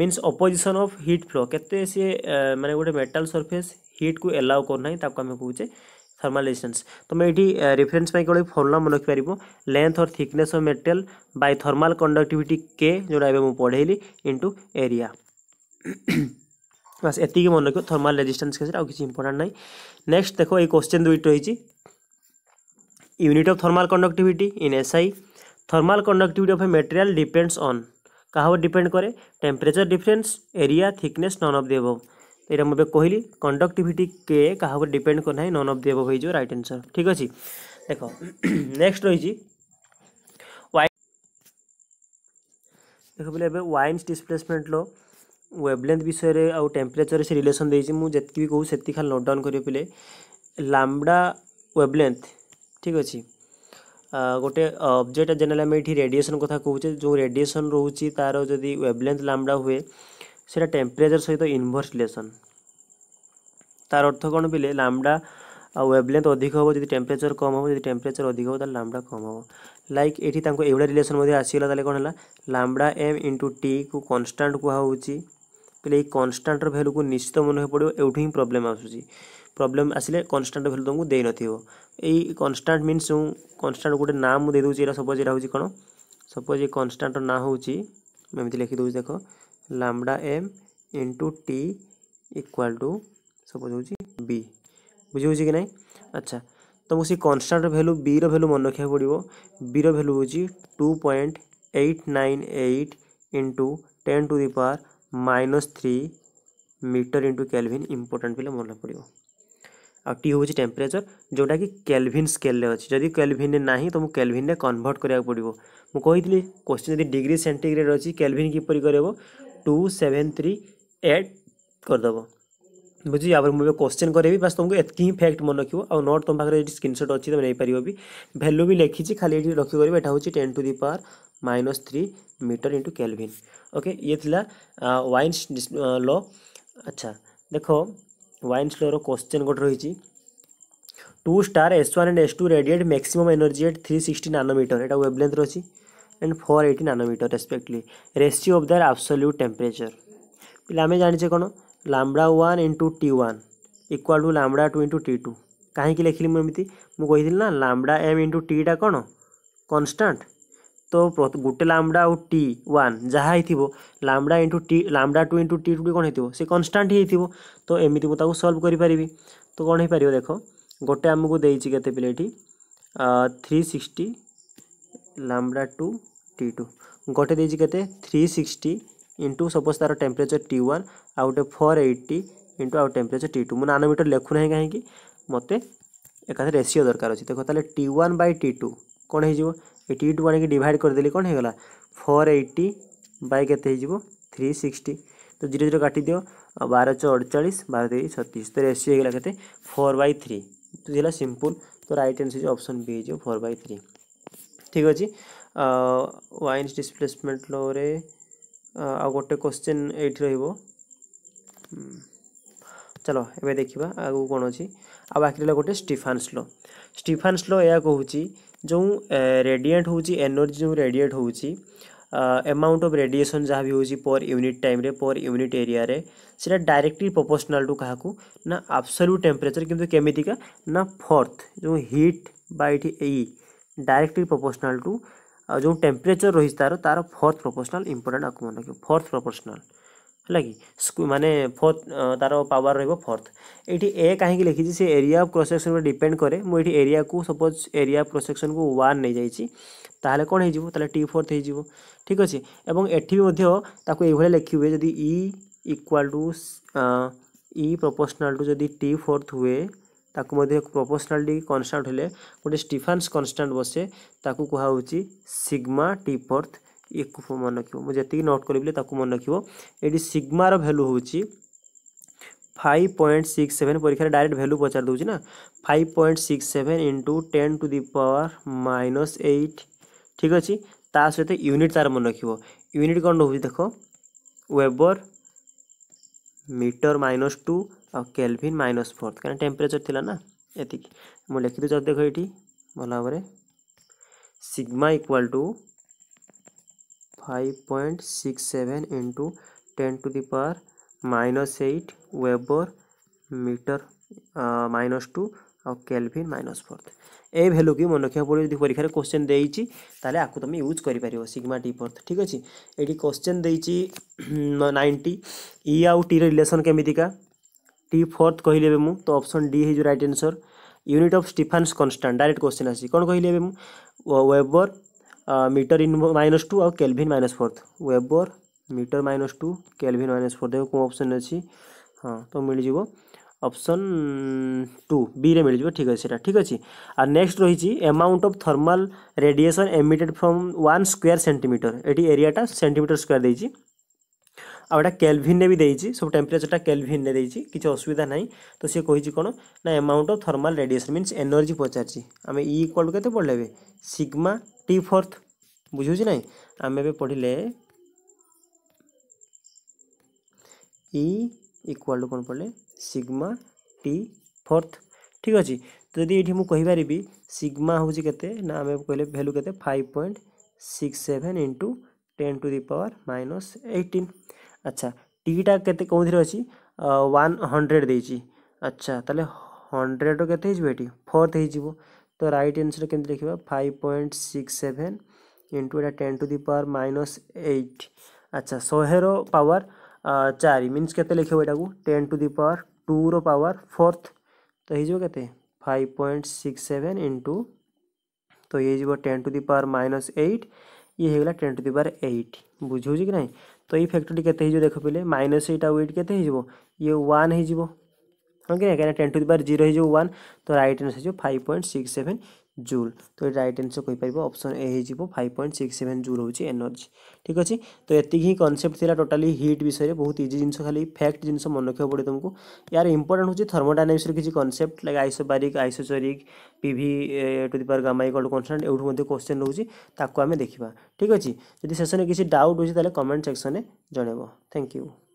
[SPEAKER 1] means opposition opposition heat flow flow के ମାନେ गोटे metal surface heat allow allow ତାକୁ ଆମେ କହୁଛେ थर्माल रेजिस्टेंस तो मैं ये रेफरेन्स कि फर्मुला मन रखिपार लेंथ और thickness of material by thermal conductivity के जोटा मुझे पढ़ेली इंटू एरिया बस एति मन रख थर्माल रेजिस्टेंस केस किसी इंपोर्टां ना नेक्स्ट देख ये क्वेश्चन दुईट रही unit of thermal conductivity in S I thermal conductivity of a material depends on কাহা ডিপেন্ড করে temperature difference area thickness none of the above এটা মু কহিলি কন্ডক্টিভিটি কে কাহা ডিপেন্ড করে না নন অফ দি এভব হয়ে যাব রাইট আনসর ঠিক আছে দেখ নেক্সট রয়েছে ওয়াইন দেখ বলে এবার ওয়াইন্স ডিসপ্লেসমেন্ট ল ওয়েবলেন্থ বিষয়ে আউ টেম্পরেচর সে রিলেসন দিয়েছি মু যেতকি বি কহু সেতকি খালি নোট ডাউন করিও পিলে লাম্বডা ওয়েবলেন্থ ঠিক আছে ଗୋଟେ ଅବଜେକ୍ଟ ଜେନେରାଲ ଆମେ ଏଠି ରେଡ଼ିଏସନ୍ କଥା କହୁଛେ ଯେଉଁ ରେଡ଼ିଏସନ୍ ରହୁଛି ତା'ର ଯଦି ୱେବଲେନ୍ଥ ଲାମ୍ବଡ଼ା ହୁଏ ସେଇଟା ଟେମ୍ପରେଚର୍ ସହିତ ଇନଭର୍ସ ରିଲେସନ୍ ତା'ର ଅର୍ଥ କ'ଣ ପିଲେ ଲାମ୍ବଡ଼ା ୱେବଲେନ୍ଥ ଅଧିକ ହେବ ଯଦି ଟେମ୍ପରେଚର୍ କମ୍ ହେବ ଯଦି ଟେମ୍ପରେଚର୍ ଅଧିକ ହେବ ତାହେଲେ ଲାମ୍ବଡ଼ା କମ୍ ହେବ ଲାଇକ୍ ଏଠି ତାଙ୍କୁ ଏଇଭଳିଆ ରିଲେସନ୍ ମଧ୍ୟ ଆସିଗଲା ତାହେଲେ କ'ଣ ହେଲା ଲାମ୍ବଡ଼ା ଏମ୍ ଇଣ୍ଟୁ ଟିକୁ କନଷ୍ଟାଣ୍ଟ କୁହାହେଉଛି ବୋଲେ ଏଇ କନଷ୍ଟାଣ୍ଟର ଭ୍ୟାଲୁକୁ ନିଶ୍ଚିତ ମନେ ହୋଇ ପଡ଼ିବ ଏଇଠୁ ହିଁ ପ୍ରୋବ୍ଲେମ୍ ଆସୁଛି ପ୍ରୋବ୍ଲେମ୍ ଆସିଲେ କନଷ୍ଟାଣ୍ଟ ଭ୍ୟାଲୁ ତୁମକୁ ଦେଇନଥିବ ଏଇ କନଷ୍ଟାଣ୍ଟ ମିନ୍ସ ଯେଉଁ କନଷ୍ଟାଣ୍ଟ ଗୋଟେ ନାଁ ମୁଁ ଦେଇଦେଉଛି ଏଇଟା ସପୋଜ୍ ଏଇଟା ହେଉଛି କ'ଣ ସପୋଜ୍ ଏ କନଷ୍ଟାଣ୍ଟର ନାଁ ହେଉଛି ମୁଁ ଏମିତି ଲେଖିଦେଉଛି ଦେଖ lambda M into T equal to suppose ହେଉଛି ବି ବୁଝି ହେଉଛି କି ନାହିଁ ଆଚ୍ଛା ତୁମକୁ ସେ କନଷ୍ଟାଣ୍ଟ ଭ୍ୟାଲୁ ବିର ଭ୍ୟାଲୁ ମନେ ରଖିବାକୁ ପଡ଼ିବ ବିର ଭ୍ୟାଲୁ ହେଉଛି two point eight nine eight into ten to the power minus three metre into kelvin important ପିଲା ମନେ ପଡ଼ିବ ଆଉ ଟି ହେଉଛି ଟେମ୍ପରେଚର ଯେଉଁଟାକି କେଲଭିନ୍ ସ୍କେଲରେ ଅଛି ଯଦି କେଲଭିନ୍ରେ ନାହିଁ ତ ମୁଁ କେଲଭିନ୍ରେ କନଭର୍ଟ କରିବାକୁ ପଡ଼ିବ ମୁଁ କହିଥିଲି କ୍ୱେଶ୍ଚିନ୍ ଯଦି ଡିଗ୍ରୀ ସେଣ୍ଟିଗ୍ରେଡ୍ ଅଛି କେଲଭିନ୍ କିପରି କରିବ ଟୁ ସେଭେନ୍ ଥ୍ରୀ ଏଟ୍ କରିଦେବ ବୁଝି ୟା ପରେ ମୁଁ ଏବେ କ୍ୱେଶ୍ଚିନ୍ କରିବି ବାସ୍ ତୁମକୁ ଏତିକି ହିଁ ଫ୍ୟାକ୍ଟ ମନେ ରଖିବ ଆଉ ନୋଟ୍ ତୁମ ପାଖରେ ଏଠି ସ୍କ୍ରିନ୍ସଟ୍ ଅଛି ତୁମେ ନେଇପାରିବ ବି ଭ୍ୟାଲ୍ୟୁ ବି ଲେଖିଛି ଖାଲି ଏଠି ରଖିପାରିବ ଏଇଟା ହେଉଛି ten to the power minus three metre into kelvin okay ये थी वाइन लॉ अच्छा देखो ୱାଇନ୍ ସ୍ଲୋର କୋଶ୍ଚେନ୍ ଗୋଟେ ରହିଛି two star S one and S two radiate maximum energy at three sixty nanometre এটা ওয়েভলেন্থ রয়েছে and four eighty nanometre respectively ratio of their absolute temperature পিলা আমি জানিছে কোণ lambda one into T one equal to lambda two into T two কাহিঁকি লেখিলি মু এমতি মু কইଥିଲି না লাম্বড়া এম ইন্টু টিটা কোণ কনস্টান্ট তো ଗୋଟେ ଲାମ୍ବଡ଼ା ଆଉ ଟି ୱାନ୍ ଯାହା ହେଇଥିବ lambda into T lambda two into T two କ'ଣ ହେଇଥିବ ସେ କନଷ୍ଟାଣ୍ଟ ହେଇଥିବ ତ ଏମିତି ମୁଁ ତାକୁ ସଲ୍ଭ କରିପାରିବି ତ କ'ଣ ହେଇପାରିବ ଦେଖ ଗୋଟେ ଆମକୁ ଦେଇଛି କେତେ ପିଲା ଏଠି three sixty lambda two T two গোটে দিয়েছি কেতে থ্রি সিক্সটি ইন্টু সপোজ তার টেম্পরেচর টি ওয়ান আউ গোটে ফোর এইটি ইন্টু আউ টেম্পরেচর টি টু মু নানোমিটর লেখু না কী মতো একাথে রেসিও দরকার অছে দেখ তাহলে T one by T two কোণ হয়ে যাব ଏଇଟି ଟୁ ଆଣିକି ଡିଭାଇଡ଼ କରିଦେଲି କ'ଣ ହେଇଗଲା ଫୋର୍ ଏଇଟି ବାଇ କେତେ ହେଇଯିବ থ্রি সিক্সটি তো জিরো জিরো কাটি দিও বারো চো অড়চাশ বারো দুই ছত্রিশ তো রেসিও হয়ে গেল কেতে ফোর বাই থ্রি বুঝলা সিম্পল তো রাইট আনসর অপশন বি হয়ে ফোর বাই থ্রি ঠিক আছে ওয়াইন্স ডিসপ্লেসমেন্ট লরে আউ গোটে কোশ্চেন এইটি রহব চলো এবে দেখিবা আগু কোণ অছি আ বাকি রহলা গোটে স্টিফান্স ল স্টিফান্স ল এয়া কହୁଛି जो रेडिएंट हूँ एनर्जी जो रेडिएट हूँ एमाउंट अफ रेडिएशन जहाँ भी हूँ पर यूनिट टाइम रे पर यूनिट एरिया रे डायरेक्टली प्रोपोर्शनल टू क्या ना आबसल्यू टेम्परेचर केमी का ना फोर्थ जो हिट बा ए डायरेक्टली प्रोपोर्शनल टू जो टेम्परेचर रही तार तार फोर्थ प्रोपोर्शनल इंपोर्टाट आपको मन रखिए फोर्थ प्रोपोर्शनल ହେଲା କି ମାନେ ଫୋର୍ଥ ତା'ର ପାୱାର ରହିବ ଫୋର୍ଥ ଏଇଠି ଏ କାହିଁକି ଲେଖିଛି ସେ ଏରିଆ ଅଫ୍ କ୍ରସ୍ ସେକ୍ସନ୍ ଉପରେ ଡିପେଣ୍ଡ କରେ ମୁଁ ଏଇଠି ଏରିଆକୁ ସପୋଜ୍ ଏରିଆ ଅଫ୍ କ୍ରସ୍ ସେକ୍ସନ୍କୁ ୱାନ୍ ନେଇଯାଇଛି ତାହେଲେ କ'ଣ ହେଇଯିବ ତାହେଲେ ଟି ଫୋର୍ଥ ହେଇଯିବ ଠିକ୍ ଅଛି ଏବଂ ଏଠି ବି ମଧ୍ୟ ତାକୁ ଏଇଭଳିଆ ଲେଖିବେ ଯଦି E equal to E proportional to ଯଦି ଟି ଫୋର୍ଥ ହୁଏ ତାକୁ ମଧ୍ୟ ପ୍ରପୋର୍ସନାଲିଟି କନଷ୍ଟାଣ୍ଟ ହେଲେ ଗୋଟେ ଷ୍ଟିଫାନ୍ସ କନଷ୍ଟାଣ୍ଟ ବସେ ତାକୁ କୁହାହେଉଛି ସିଗ୍ମା ଟି ଫୋର୍ଥ ୟାକୁ ମନେ मन ମୁଁ ଯେତିକି ନୋଟ୍ କରିବି ତାକୁ ମନେ ରଖିବ ଏଠି ସିଗ୍ମାର value five point six seven परीक्षा डायरेक्ट भैल्यू पचार दूसरी ना five point six seven into ten to the power minus eight ठीक अच्छे ता सहित यूनिट तार मन रख यूनिट कौन रोज देख वेबर मीटर माइनस टू आ केलभिन माइनस फोर कहीं टेम्परेचर थी ना ये मुझे लिखिदी देख ये भल भाव sigma equal to five point six seven into ten to the power minus eight weber metre minus two ଆଉ କେଲଭିନ୍ ମାଇନସ୍ ଫୋର୍ଥ ଏ ଭ୍ୟାଲୁକି ମନେ ରଖିବାକୁ ପଡ଼ିବ ଯଦି ପରୀକ୍ଷାରେ କୋଶ୍ଚେନ୍ ଦେଇଛି ତାହେଲେ ଆକୁ ତୁମେ ୟୁଜ୍ କରିପାରିବ ସିଗ୍ମା ଟି ଫୋର୍ଥ ଠିକ୍ ଅଛି ଏଠି କୋଶ୍ଚେନ୍ ଦେଇଛି ନାଇଣ୍ଟି ଇ ଆଉ ଟିର ରିଲେସନ୍ କେମିତିକା ଟି ଫୋର୍ଥ କହିଲି ଏବେ ମୁଁ ତ ଅପସନ୍ ଡି ହେଇଯିବ right answer unit of Stefan's constant direct question ଆସିଛି କ'ଣ କହିଲି ଏବେ ମୁଁ weber metre in minus two आ kelvin minus fourth weber metre minus two kelvin minus fourth देखो कौन ऑप्शन अच्छी हाँ तो मिल অপশন টু বিরে মিলিযোগ ঠিক আছে সেটা ঠিক আছে আর নেক্সট রয়েছে amount of thermal radiation emitted from one square centimetre এটি এরিয়াটা সেন্টিমিটর স্কোয়ার দিয়েছি ଆଉ ଏଇଟା କେଲଭିନ୍ରେ ବି ଦେଇଛି ସବୁ ଟେମ୍ପରେଚରଟା କେଲଭିନ୍ରେ ଦେଇଛି କିଛି ଅସୁବିଧା ନାହିଁ ତ ସିଏ କହିଛି କ'ଣ ନା amount of thermal radiation means energy ପଚାରିଛି ଆମେ ଇ ଇକ୍ୱାଲ୍ କେତେ ପଢ଼ିଲେ ଏବେ ସିଗ୍ମା ଟି ଫୋର୍ଥ ବୁଝିହେଉଛି ନାହିଁ ଆମେ ଏବେ ପଢ଼ିଲେ ଇ ଇକ୍ୱାଲ୍ କ'ଣ ପଢ଼ିଲେ ସିଗ୍ମା ଟି ଫୋର୍ଥ ଠିକ୍ ଅଛି ତ ଯଦି ଏଇଠି ମୁଁ କହିପାରିବି ସିଗ୍ମା ହେଉଛି କେତେ ନା ଆମେ କହିଲେ ଭ୍ୟାଲୁ କେତେ five point six seven into ten to the power minus eighteen अच्छा टीटा के कौन अच्छी वन हंड्रेड दे अच्छा तेल हंड्रेड रत फोर्थ हो तो रईट आनसर के लिखा five point six seven into eight ten to the power minus eight अच्छा शहे रवर चार मीनस के लिखे यू ten to the power two power fourth तो हो five point six seven into तो ये ten to the power minus eight ये ten to the power eight बुझे कि नहीं तो ये फैक्टर के देख पे माइनस यहाँ वेट के ये वन हो कि ना कहीं टेन टू दि बार जीरो वन तो रईट आन्सर हो five point six seven joule তো এটা রাইট আনসর কইপার অপসন এ হয়ে five point six seven joule হচ্ছে এনর্জি ঠিক আছে তো এত হি কনসেপ্ট লা টোটালি হিট বিষয়ে বহুত ইজি জিনিস খালি ফ্যাক্ট জিনিস মনে রাখা পড়ে তুমি ইয়ার ইম্পর্টাট হচ্ছে থর্মোডাইনামিক্সর কিছু concept like isobaric isochoric PV to the power gamma equal constant এউঠু মধ্যে কোশ্চেন রয়েছে তাকে আমি দেখা ঠিক আছে যদি সেশনে কিছু ডাউট হচ্ছে তাহলে কমেন্ট সেকশনে জনাইব থ্যাংক ইউ